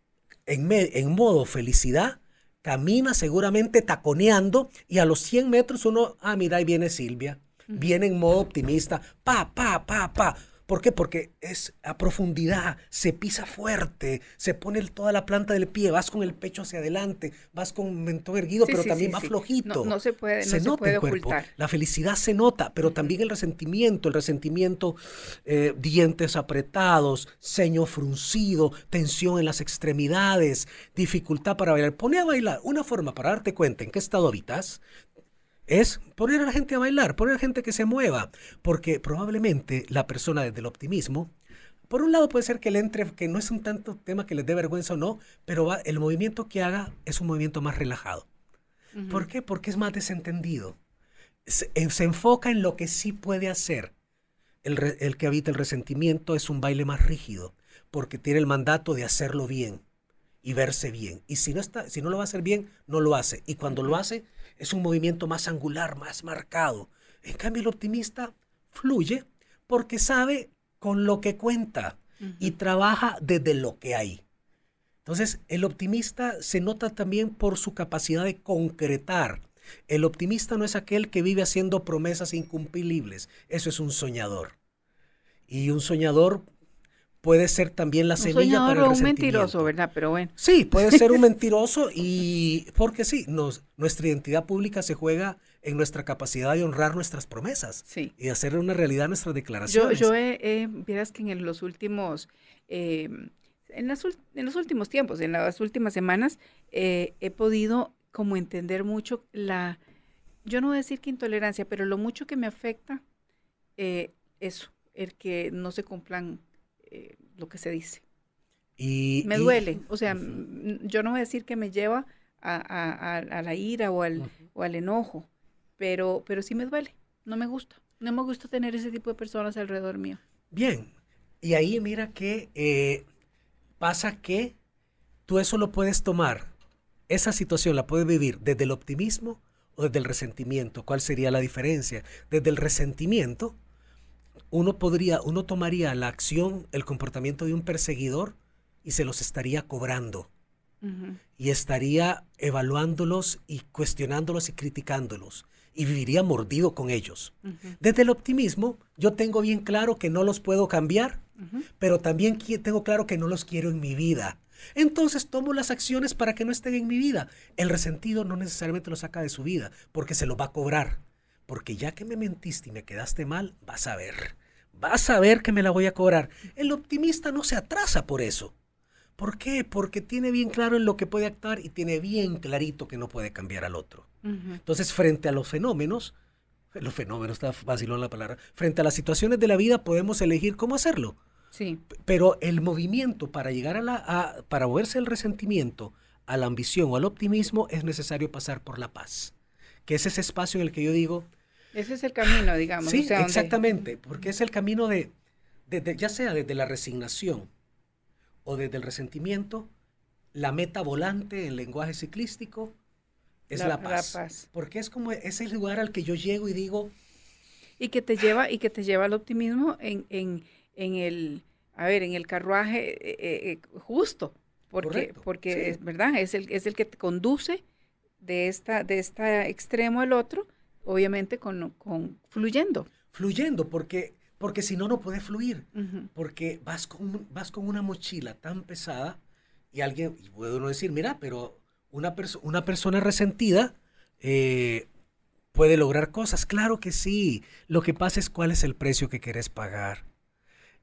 en, en modo felicidad, camina seguramente taconeando y a los 100 metros uno, ah, mira, ahí viene Silvia, viene en modo optimista, pa, pa, pa, pa. ¿Por qué? Porque es a profundidad, se pisa fuerte, se pone toda la planta del pie, vas con el pecho hacia adelante, vas con un mentón erguido, pero también más flojito. No, se puede, Ocultar. La felicidad se nota, pero también el resentimiento, el resentimiento, eh, dientes apretados, ceño fruncido, tensión en las extremidades, dificultad para bailar. Pone a bailar una forma para darte cuenta en qué estado habitas, es poner a la gente a bailar, poner a la gente que se mueva, porque probablemente la persona desde el optimismo, por un lado puede ser que le entre, que no es un tanto tema que le dé vergüenza o no, pero va, el movimiento que haga es un movimiento más relajado. ¿Por qué? Porque es más desentendido. Eh, se, enfoca en lo que sí puede hacer. El, el que habita el resentimiento es un baile más rígido, porque tiene el mandato de hacerlo bien y verse bien. Y si no, está, si no lo va a hacer bien, no lo hace. Y cuando lo hace, es un movimiento más angular, más marcado. En cambio, el optimista fluye porque sabe con lo que cuenta y trabaja desde lo que hay. Entonces, el optimista se nota también por su capacidad de concretar. El optimista no es aquel que vive haciendo promesas incumplibles, eso es un soñador. Y un soñador puede ser también la semilla para el un mentiroso, ¿verdad? Pero bueno. Sí, puede ser un (laughs) mentiroso y porque sí, nuestra identidad pública se juega en nuestra capacidad de honrar nuestras promesas sí. y hacer una realidad nuestras declaraciones. Yo, yo he, vieras que en los últimos, em, en, los últimos tiempos, en las últimas semanas, eh, he podido como entender mucho la, yo no voy a decir que intolerancia, pero lo mucho que me afecta eh, eso, el que no se cumplan eh, lo que se dice. Y, me duele, o sea, yo no voy a decir que me lleva a, la ira o al, o al enojo, pero, pero sí me duele, no me gusta, no me gusta tener ese tipo de personas alrededor mío. Bien, y ahí mira que eh, pasa que tú eso lo puedes tomar, esa situación la puedes vivir desde el optimismo o desde el resentimiento. ¿Cuál sería la diferencia? Desde el resentimiento uno podría, uno tomaría la acción, el comportamiento de un perseguidor y se los estaría cobrando. Y estaría evaluándolos y cuestionándolos y criticándolos. Y viviría mordido con ellos. Desde el optimismo, yo tengo bien claro que no los puedo cambiar, pero también tengo claro que no los quiero en mi vida. Entonces tomo las acciones para que no estén en mi vida. El resentido no necesariamente lo saca de su vida, porque se lo va a cobrar. Porque ya que me mentiste y me quedaste mal, vas a ver. Vas a ver que me la voy a cobrar. El optimista no se atrasa por eso. ¿Por qué? Porque tiene bien claro en lo que puede actuar y tiene bien clarito que no puede cambiar al otro. Entonces, frente a los fenómenos, los fenómenos, está vacilando la palabra, frente a las situaciones de la vida podemos elegir cómo hacerlo. Sí. Pero el movimiento para llegar a la, para moverse el resentimiento, a la ambición o al optimismo, es necesario pasar por la paz, que es ese espacio en el que yo digo, ese es el camino, digamos. Sí, exactamente, porque es el camino de, ya sea desde la resignación o desde el resentimiento, la meta volante en lenguaje ciclístico es la, paz, Porque es como ese lugar al que yo llego y digo... Y que te lleva, y que te lleva al optimismo en, en, en el, a ver, en el carruaje eh, eh, eh, justo, porque, porque es verdad, es el, es el que te conduce de, esta, de este extremo al otro obviamente con, con fluyendo. Fluyendo, porque, porque si no, no puede fluir, porque vas con, vas con una mochila tan pesada y alguien, y puede uno decir, mira, pero una, persona resentida eh, puede lograr cosas, claro que sí, lo que pasa es cuál es el precio que querés pagar,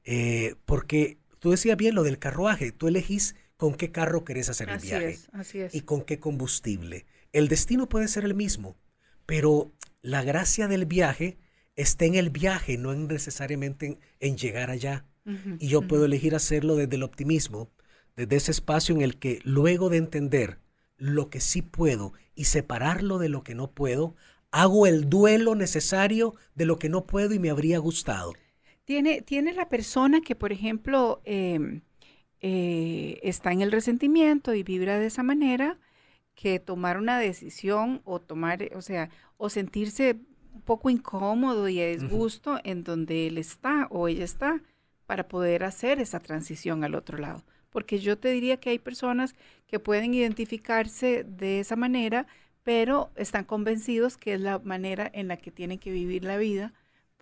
eh, porque tú decías bien lo del carruaje, tú elegís con qué carro querés hacer el viaje es, así es. y con qué combustible. El destino puede ser el mismo, pero la gracia del viaje está en el viaje, no en necesariamente en, llegar allá. y yo puedo elegir hacerlo desde el optimismo, desde ese espacio en el que luego de entender lo que sí puedo y separarlo de lo que no puedo, hago el duelo necesario de lo que no puedo y me habría gustado. Tiene, la persona que, por ejemplo, em, eh, está en el resentimiento y vibra de esa manera, que tomar una decisión o tomar, o sea, o sentirse un poco incómodo y a disgusto en donde él está o ella está para poder hacer esa transición al otro lado. Porque yo te diría que hay personas que pueden identificarse de esa manera, pero están convencidos que es la manera en la que tienen que vivir la vida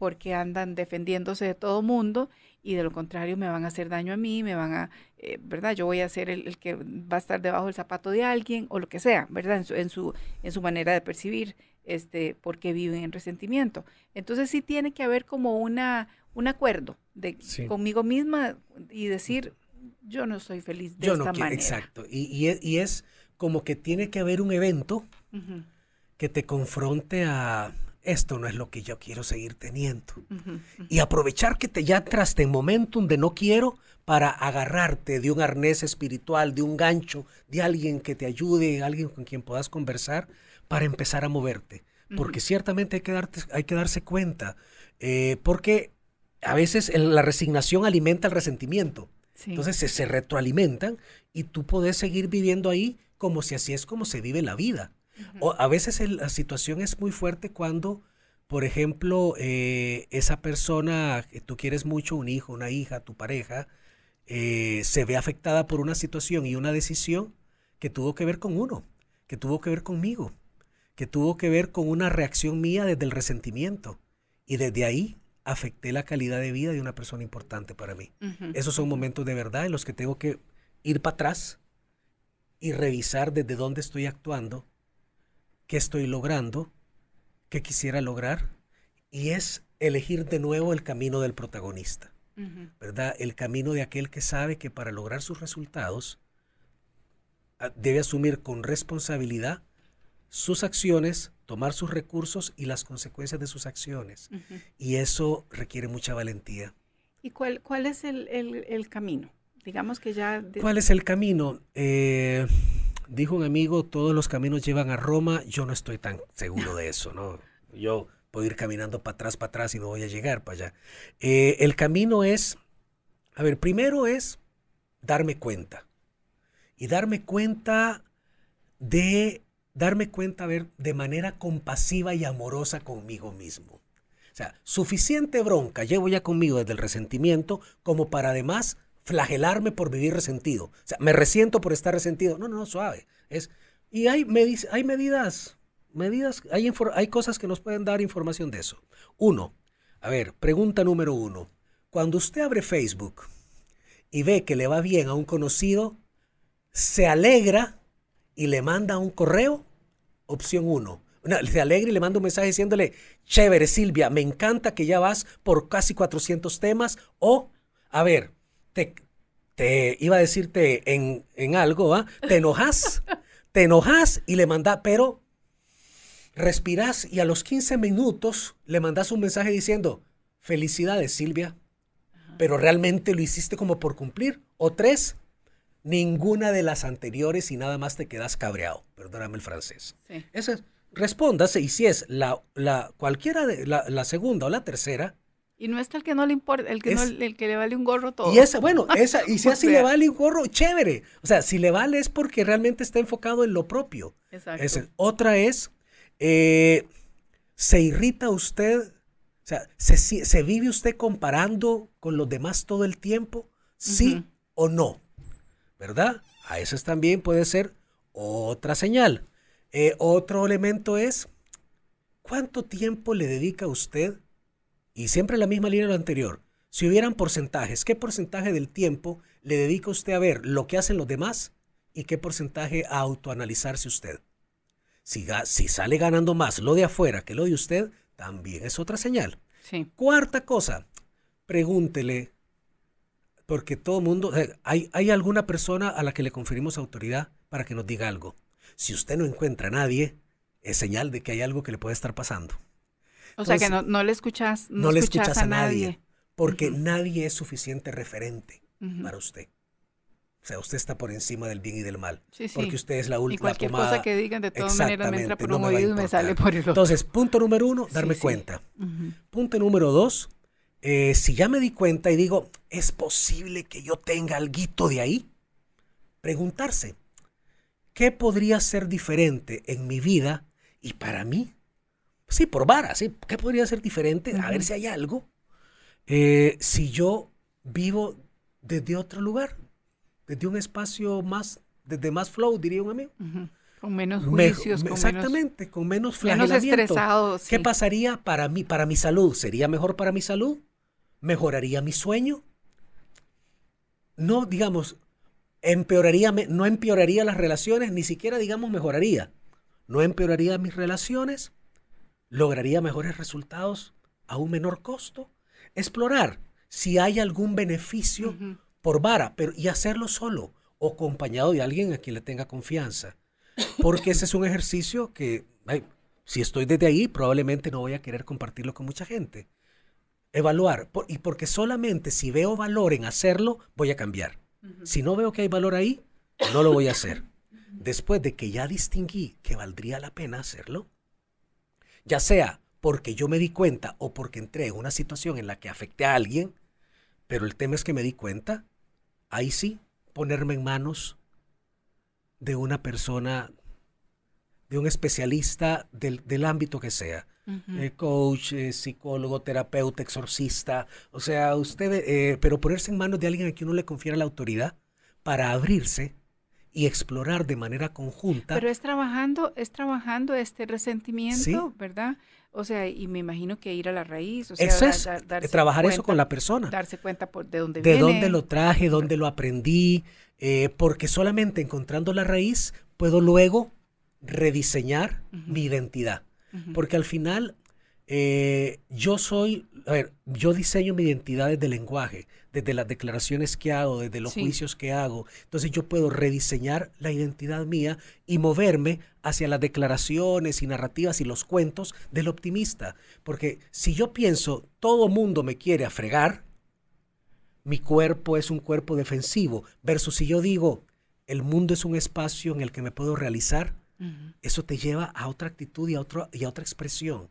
porque andan defendiéndose de todo mundo y de lo contrario me van a hacer daño a mí, me van a, eh, ¿verdad? Yo voy a ser el, que va a estar debajo del zapato de alguien o lo que sea, ¿verdad? En su, en su, manera de percibir este, porque viven en resentimiento. Entonces sí tiene que haber como una, un acuerdo de, conmigo misma y decir, yo no soy feliz de yo esta no Exacto, y, es, como que tiene que haber un evento que te confronte a, esto no es lo que yo quiero seguir teniendo. Y aprovechar que te ya traste en momentum de no quiero para agarrarte de un arnés espiritual, de un gancho, de alguien que te ayude, alguien con quien puedas conversar, para empezar a moverte. Porque ciertamente hay que, darte, hay que darse cuenta, eh, porque a veces la resignación alimenta el resentimiento. Entonces se, se retroalimentan y tú puedes seguir viviendo ahí como si así es como se vive la vida a veces la situación es muy fuerte cuando, por ejemplo, eh, esa persona, que tú quieres mucho, un hijo, una hija, tu pareja, eh, se ve afectada por una situación y una decisión que tuvo que ver con uno, que tuvo que ver conmigo, que tuvo que ver con una reacción mía desde el resentimiento. Y desde ahí afecté la calidad de vida de una persona importante para mí. Esos son momentos de verdad en los que tengo que ir para atrás y revisar desde dónde estoy actuando qué estoy logrando, que quisiera lograr, y es elegir de nuevo el camino del protagonista, ¿verdad? El camino de aquel que sabe que para lograr sus resultados ah, debe asumir con responsabilidad sus acciones, tomar sus recursos y las consecuencias de sus acciones. Y eso requiere mucha valentía. ¿Y cuál, cuál es el, camino? Digamos que ya... ¿Cuál es el camino? Eh, dijo un amigo, todos los caminos llevan a Roma, yo no estoy tan seguro de eso, ¿no? Yo puedo ir caminando para atrás, para atrás y no voy a llegar para allá. Eh, el camino es, a ver, primero es darme cuenta. Y darme cuenta de, darme cuenta, a ver, de manera compasiva y amorosa conmigo mismo. O sea, suficiente bronca llevo ya conmigo desde el resentimiento como para además flagelarme por vivir resentido. O sea, me resiento por estar resentido. No, no, no, suave. Es, y hay, medidas, medidas, hay, cosas que nos pueden dar información de eso. Uno, a ver, pregunta número uno. Cuando usted abre Facebook y ve que le va bien a un conocido, se alegra y le manda un correo, opción uno. (laughs) se alegra y le manda un mensaje diciéndole, chévere Silvia, me encanta que ya vas por casi 400 temas. O, a ver, te, iba a decirte en, algo, ¿ah? te enojas, (laughs) te enojas y le mandas, pero respiras y a los 15 minutos le mandas un mensaje diciendo, felicidades Silvia, pero realmente lo hiciste como por cumplir. O tres, ninguna de las anteriores y nada más te quedas cabreado. Perdóname el francés. respóndase y si es la, la cualquiera, de, la segunda o la tercera, y no está el que no le importa, el que, el que le vale un gorro todo. Y esa, bueno, (laughs) esa, y si pues así le vale un gorro, chévere. O sea, si le vale es porque realmente está enfocado en lo propio. Exacto. otra es, eh, ¿se irrita usted? O sea, ¿se, vive usted comparando con los demás todo el tiempo? ¿Sí o no? ¿Verdad? A eso también puede ser otra señal. Eh, otro elemento es, ¿cuánto tiempo le dedica usted y siempre la misma línea de lo anterior. Si hubieran porcentajes, ¿qué porcentaje del tiempo le dedica usted a ver lo que hacen los demás y qué porcentaje a autoanalizarse usted? Si, sale ganando más lo de afuera que lo de usted, también es otra señal. Cuarta cosa, pregúntele, porque todo mundo, hay, hay alguna persona a la que le conferimos autoridad para que nos diga algo. Si usted no encuentra a nadie, es señal de que hay algo que le puede estar pasando. O sea que pues, no, le escuchas, no, escuchas, a, nadie, porque nadie es suficiente referente para usted. O sea, usted está por encima del bien y del mal, porque usted es la última. Y cualquier cosa que digan de todas maneras me entra por un me sale por el otro. Entonces, punto número uno, darme cuenta. Punto número dos, eh, si ya me di cuenta y digo, es posible que yo tenga algo de ahí, preguntarse, ¿qué podría ser diferente en mi vida y para mí sí, por vara, sí, ¿qué podría ser diferente? A ver si hay algo. Eh, si yo vivo desde otro lugar, desde un espacio más, desde más flow, diría un amigo. Con menos juicios. exactamente, con menos flagelamiento. Menos estresado, ¿Qué pasaría para mí, para mi salud? ¿Sería mejor para mi salud? ¿Mejoraría mi sueño? No, digamos, empeoraría, no empeoraría las relaciones, ni siquiera, digamos, mejoraría. No empeoraría mis relaciones, ¿Lograría mejores resultados a un menor costo? Explorar si hay algún beneficio por vara pero, y hacerlo solo o acompañado de alguien a quien le tenga confianza. Porque ese es un ejercicio que, si estoy desde ahí, probablemente no voy a querer compartirlo con mucha gente. Evaluar. y porque solamente si veo valor en hacerlo, voy a cambiar. Si no veo que hay valor ahí, no lo voy a hacer. Después de que ya distinguí que valdría la pena hacerlo, ya sea porque yo me di cuenta o porque entré en una situación en la que afecté a alguien, pero el tema es que me di cuenta, ahí sí, ponerme en manos de una persona, de un especialista del, ámbito que sea. Eh, coach, eh, psicólogo, terapeuta, exorcista. O sea, usted, eh, pero ponerse en manos de alguien a quien uno le confiera la autoridad para abrirse y explorar de manera conjunta. Pero es trabajando, es trabajando este resentimiento, ¿verdad? O sea, y me imagino que ir a la raíz, o sea, es, trabajar eso con la persona. Darse cuenta de dónde De dónde lo traje, dónde lo aprendí, eh, porque solamente encontrando la raíz puedo luego rediseñar mi identidad. Porque al final eh, yo soy, yo diseño mi identidad desde lenguaje, desde las declaraciones que hago, desde los juicios que hago. Entonces yo puedo rediseñar la identidad mía y moverme hacia las declaraciones y narrativas y los cuentos del optimista. Porque si yo pienso, todo mundo me quiere a fregar, mi cuerpo es un cuerpo defensivo, versus si yo digo, el mundo es un espacio en el que me puedo realizar, eso te lleva a otra actitud y a, y a otra expresión.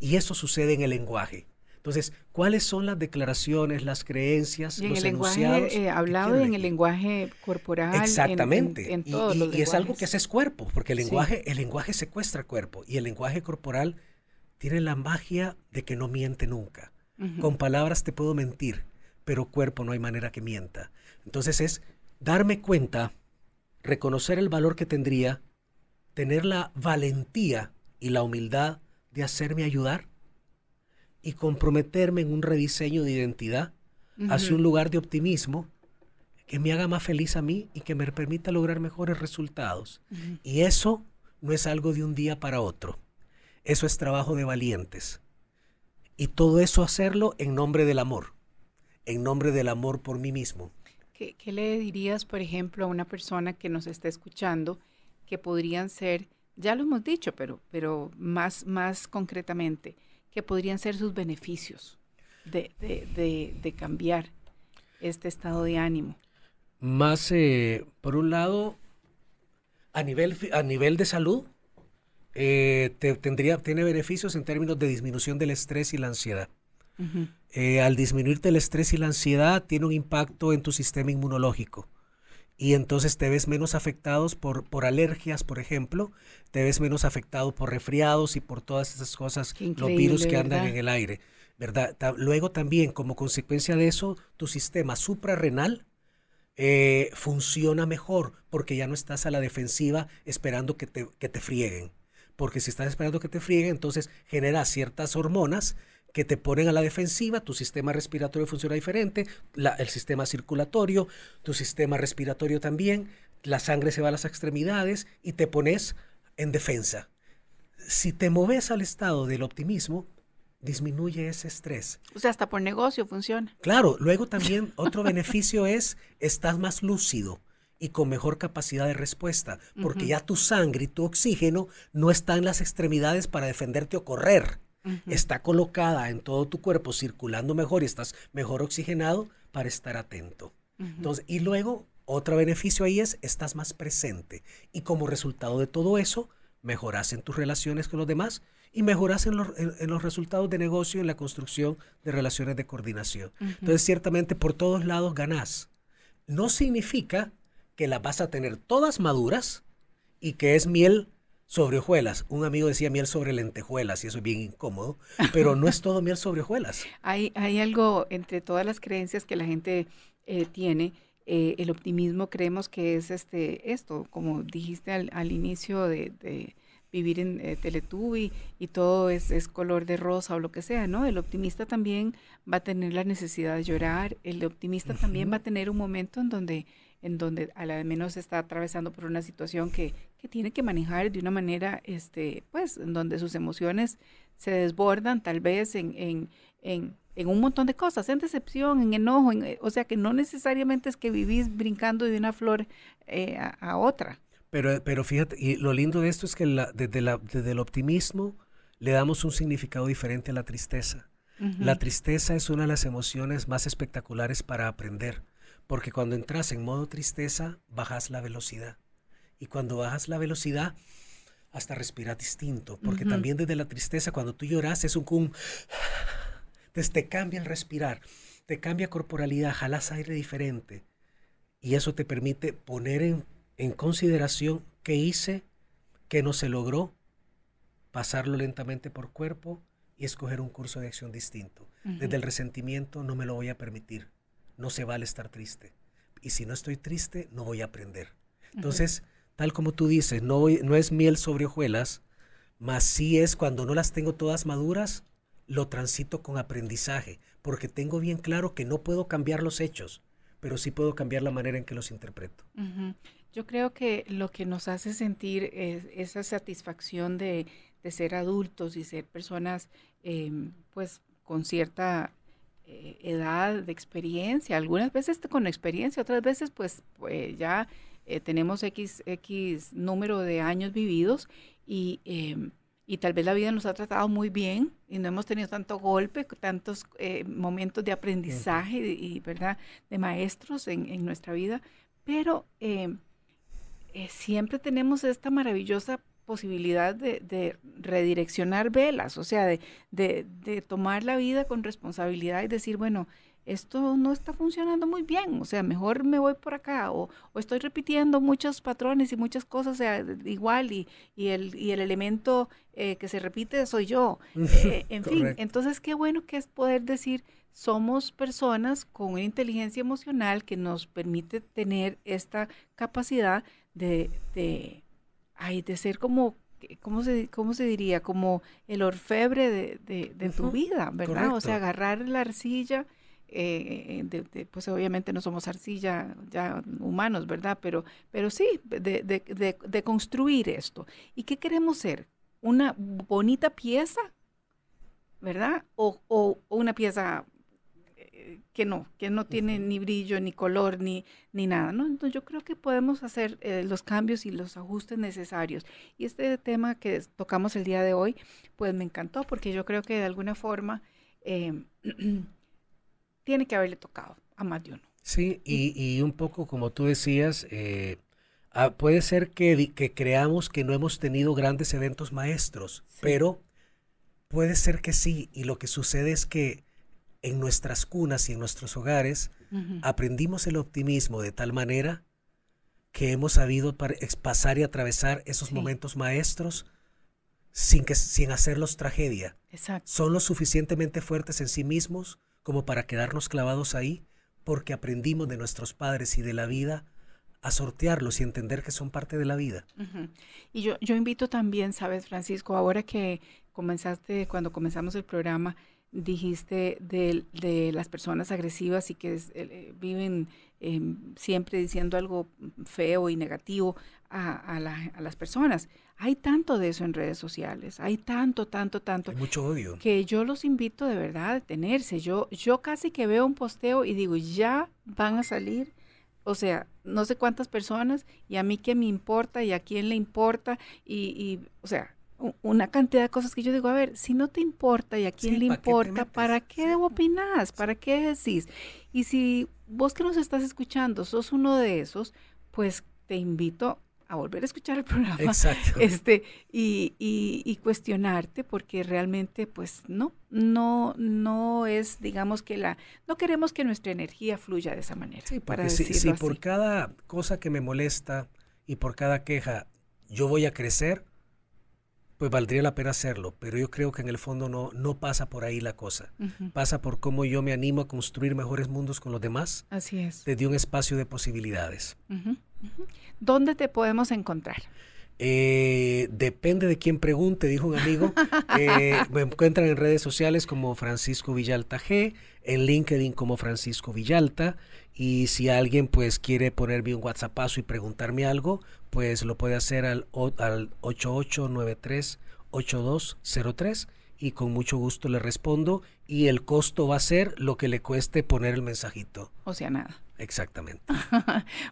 Y eso sucede en el lenguaje. Entonces, ¿cuáles son las declaraciones, las creencias, y en el Lenguaje, eh, hablado en el lenguaje corporal. Exactamente. y, es algo que haces cuerpo, porque el lenguaje, el lenguaje secuestra cuerpo y el lenguaje corporal tiene la magia de que no miente nunca. Con palabras te puedo mentir, pero cuerpo no hay manera que mienta. Entonces es darme cuenta, reconocer el valor que tendría, tener la valentía y la humildad de hacerme ayudar y comprometerme en un rediseño de identidad hacia un lugar de optimismo que me haga más feliz a mí y que me permita lograr mejores resultados. Y eso no es algo de un día para otro. Eso es trabajo de valientes. Y todo eso hacerlo en nombre del amor, en nombre del amor por mí mismo. ¿Qué, qué le dirías, por ejemplo, a una persona que nos está escuchando que podrían ser ya lo hemos dicho, pero, pero más, más concretamente, ¿qué podrían ser sus beneficios de, de, cambiar este estado de ánimo? Más, eh, por un lado, a nivel, a nivel de salud, eh, te, tendría, tiene beneficios en términos de disminución del estrés y la ansiedad. Eh, al disminuirte el estrés y la ansiedad, tiene un impacto en tu sistema inmunológico y entonces te ves menos afectados por, por alergias, por ejemplo, te ves menos afectado por resfriados y por todas esas cosas, los virus que andan en el aire, ¿verdad? luego también, como consecuencia de eso, tu sistema suprarrenal eh, funciona mejor porque ya no estás a la defensiva esperando que te, que te frieguen. Porque si estás esperando que te frieguen, entonces genera ciertas hormonas que te ponen a la defensiva, tu sistema respiratorio funciona diferente, el sistema circulatorio, tu sistema respiratorio también, la sangre se va a las extremidades y te pones en defensa. Si te moves al estado del optimismo, disminuye ese estrés. O sea, hasta por negocio funciona. Claro, luego también (laughs) otro beneficio es, estás más lúcido y con mejor capacidad de respuesta, porque ya tu sangre y tu oxígeno no están en las extremidades para defenderte o correr está colocada en todo tu cuerpo, circulando mejor y estás mejor oxigenado para estar atento. Entonces, y luego, otro beneficio ahí es, estás más presente. Y como resultado de todo eso, mejoras en tus relaciones con los demás y mejoras en, los, resultados de negocio en la construcción de relaciones de coordinación. Entonces, ciertamente, por todos lados ganás. No significa que las vas a tener todas maduras y que es miel sobre hojuelas. Un amigo decía miel sobre lentejuelas y eso es bien incómodo, pero no es todo miel sobre hojuelas. (laughs) hay, hay algo entre todas las creencias que la gente eh, tiene. Eh, el optimismo creemos que es este esto, como dijiste al, al inicio de, vivir en eh, Teletubbies y todo es, color de rosa o lo que sea, ¿no? El optimista también va a tener la necesidad de llorar, el optimista también va a tener un momento en donde en donde al menos está atravesando por una situación que, tiene que manejar de una manera, este, pues, en donde sus emociones se desbordan tal vez en, un montón de cosas, en decepción, en enojo, eh, o sea que no necesariamente es que vivís brincando de una flor eh, a, otra. Pero, eh, pero fíjate, y lo lindo de esto es que desde, el optimismo le damos un significado diferente a la tristeza. La tristeza es una de las emociones más espectaculares para aprender porque cuando entras en modo tristeza, bajas la velocidad. Y cuando bajas la velocidad, hasta respiras distinto. Porque también desde la tristeza, cuando tú lloras, es un... Entonces te cambia el respirar, te cambia corporalidad, jalas aire diferente. Y eso te permite poner en, consideración qué hice, qué no se logró, pasarlo lentamente por cuerpo y escoger un curso de acción distinto. Desde el resentimiento no me lo voy a permitir no se vale estar triste. Y si no estoy triste, no voy a aprender. Entonces, tal como tú dices, no, no es miel sobre hojuelas, mas sí es cuando no las tengo todas maduras, lo transito con aprendizaje, porque tengo bien claro que no puedo cambiar los hechos, pero sí puedo cambiar la manera en que los interpreto. Yo creo que lo que nos hace sentir es esa satisfacción de, ser adultos y ser personas, em, pues, con cierta eh, edad, de experiencia, algunas veces con experiencia, otras veces pues, pues ya eh, tenemos X, número de años vividos y, em, y, tal vez la vida nos ha tratado muy bien y no hemos tenido tanto golpe, tantos eh, momentos de aprendizaje y, ¿verdad? de maestros en, en nuestra vida, pero em, siempre tenemos esta maravillosa posibilidad de, redireccionar velas, o sea, de, tomar la vida con responsabilidad y decir, bueno, esto no está funcionando muy bien, o sea, mejor me voy por acá, o, estoy repitiendo muchos patrones y muchas cosas igual, y, y, el, el, elemento eh, que se repite soy yo. (laughs) Eh, en fin, entonces qué bueno que es poder decir, somos personas con una inteligencia emocional que nos permite tener esta capacidad de ay, de ser como, eh, ¿cómo se, cómo se diría? Como el orfebre de, tu vida, ¿verdad? O sea, agarrar la arcilla. Eh, pues obviamente no somos arcilla ya humanos, ¿verdad? Pero, pero sí, de, construir esto. ¿Y qué queremos ser? ¿Una bonita pieza? ¿Verdad? o, o una pieza que, no, que no tiene ni brillo, ni color, ni, ni nada. ¿no? Entonces yo creo que podemos hacer eh, los cambios y los ajustes necesarios. Y este tema que tocamos el día de hoy, pues me encantó porque yo creo que de alguna forma em, (clears throat) tiene que haberle tocado a más de uno. Sí, y, un poco como tú decías, eh, ah, puede ser que, que, creamos que no hemos tenido grandes eventos maestros, pero puede ser que sí, y lo que sucede es que en nuestras cunas y en nuestros hogares, aprendimos el optimismo de tal manera que hemos sabido pasar y atravesar esos momentos maestros sin, que, sin hacerlos tragedia. Son lo suficientemente fuertes en sí mismos como para quedarnos clavados ahí, porque aprendimos de nuestros padres y de la vida a sortearlos y entender que son parte de la vida. Y yo, yo invito también, sabes, Francisco, ahora que comenzaste, cuando comenzamos el programa, dijiste de, de, las personas agresivas y que eh, eh, viven em, siempre diciendo algo feo y negativo a, las personas. Hay tanto de eso en redes sociales, hay tanto, tanto, tanto. Hay mucho odio. Que yo los invito de verdad a detenerse. Yo, yo casi que veo un posteo y digo, ya van a salir o sea, no sé cuántas personas y a mí qué me importa y a quién le importa y, y o sea, una cantidad de cosas que yo digo, a ver, si no te importa y a quién le importa, ¿para qué opinás? ¿Para qué decís? Y si vos que nos estás escuchando sos uno de esos, pues te invito a volver a escuchar el (laughs) programa. Exacto. Este, y, cuestionarte, porque realmente, pues no, no, no es, digamos que la, no queremos que nuestra energía fluya de esa manera. Sí, para si por cada cosa que me molesta y por cada queja yo voy a crecer, pues valdría la pena hacerlo, pero yo creo que en el fondo no, no pasa por ahí la cosa. Pasa por cómo yo me animo a construir mejores mundos con los demás. Así es. Desde un espacio de posibilidades. ¿Dónde te podemos encontrar? Eh, depende de quién pregunte, dijo un amigo. (laughs) Eh, me encuentran en redes sociales como Francisco Villalta G, en LinkedIn como Francisco Villalta. Y si alguien pues quiere ponerme un WhatsAppazo y preguntarme algo, pues lo puede hacer al, al 8893-8203 y con mucho gusto le respondo. Y el costo va a ser lo que le cueste poner el mensajito. O sea, nada. Exactamente. (laughs)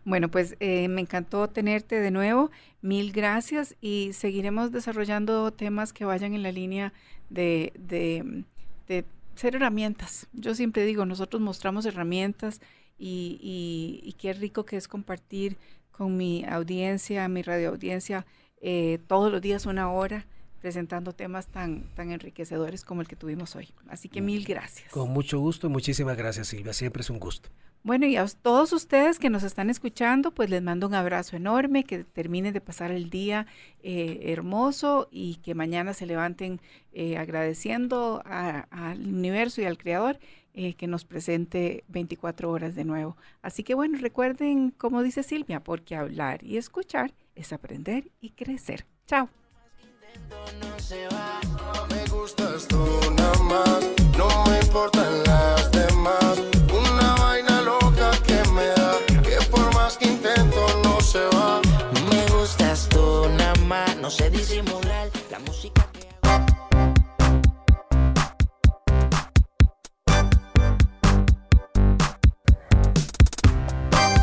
bueno, pues eh, me encantó tenerte de nuevo. Mil gracias y seguiremos desarrollando temas que vayan en la línea de, de, de ser herramientas. Yo siempre digo, nosotros mostramos herramientas y, qué rico que es compartir con mi audiencia, mi radioaudiencia, eh, todos los días una hora presentando temas tan, tan enriquecedores como el que tuvimos hoy. Así que mil gracias. Con mucho gusto y muchísimas gracias Silvia, siempre es un gusto. Bueno, y a todos ustedes que nos están escuchando, pues les mando un abrazo enorme, que terminen de pasar el día eh, hermoso y que mañana se levanten eh, agradeciendo al universo y al Creador eh, que nos presente 24 horas de nuevo. Así que bueno, recuerden, como dice Silvia, porque hablar y escuchar es aprender y crecer. Chao.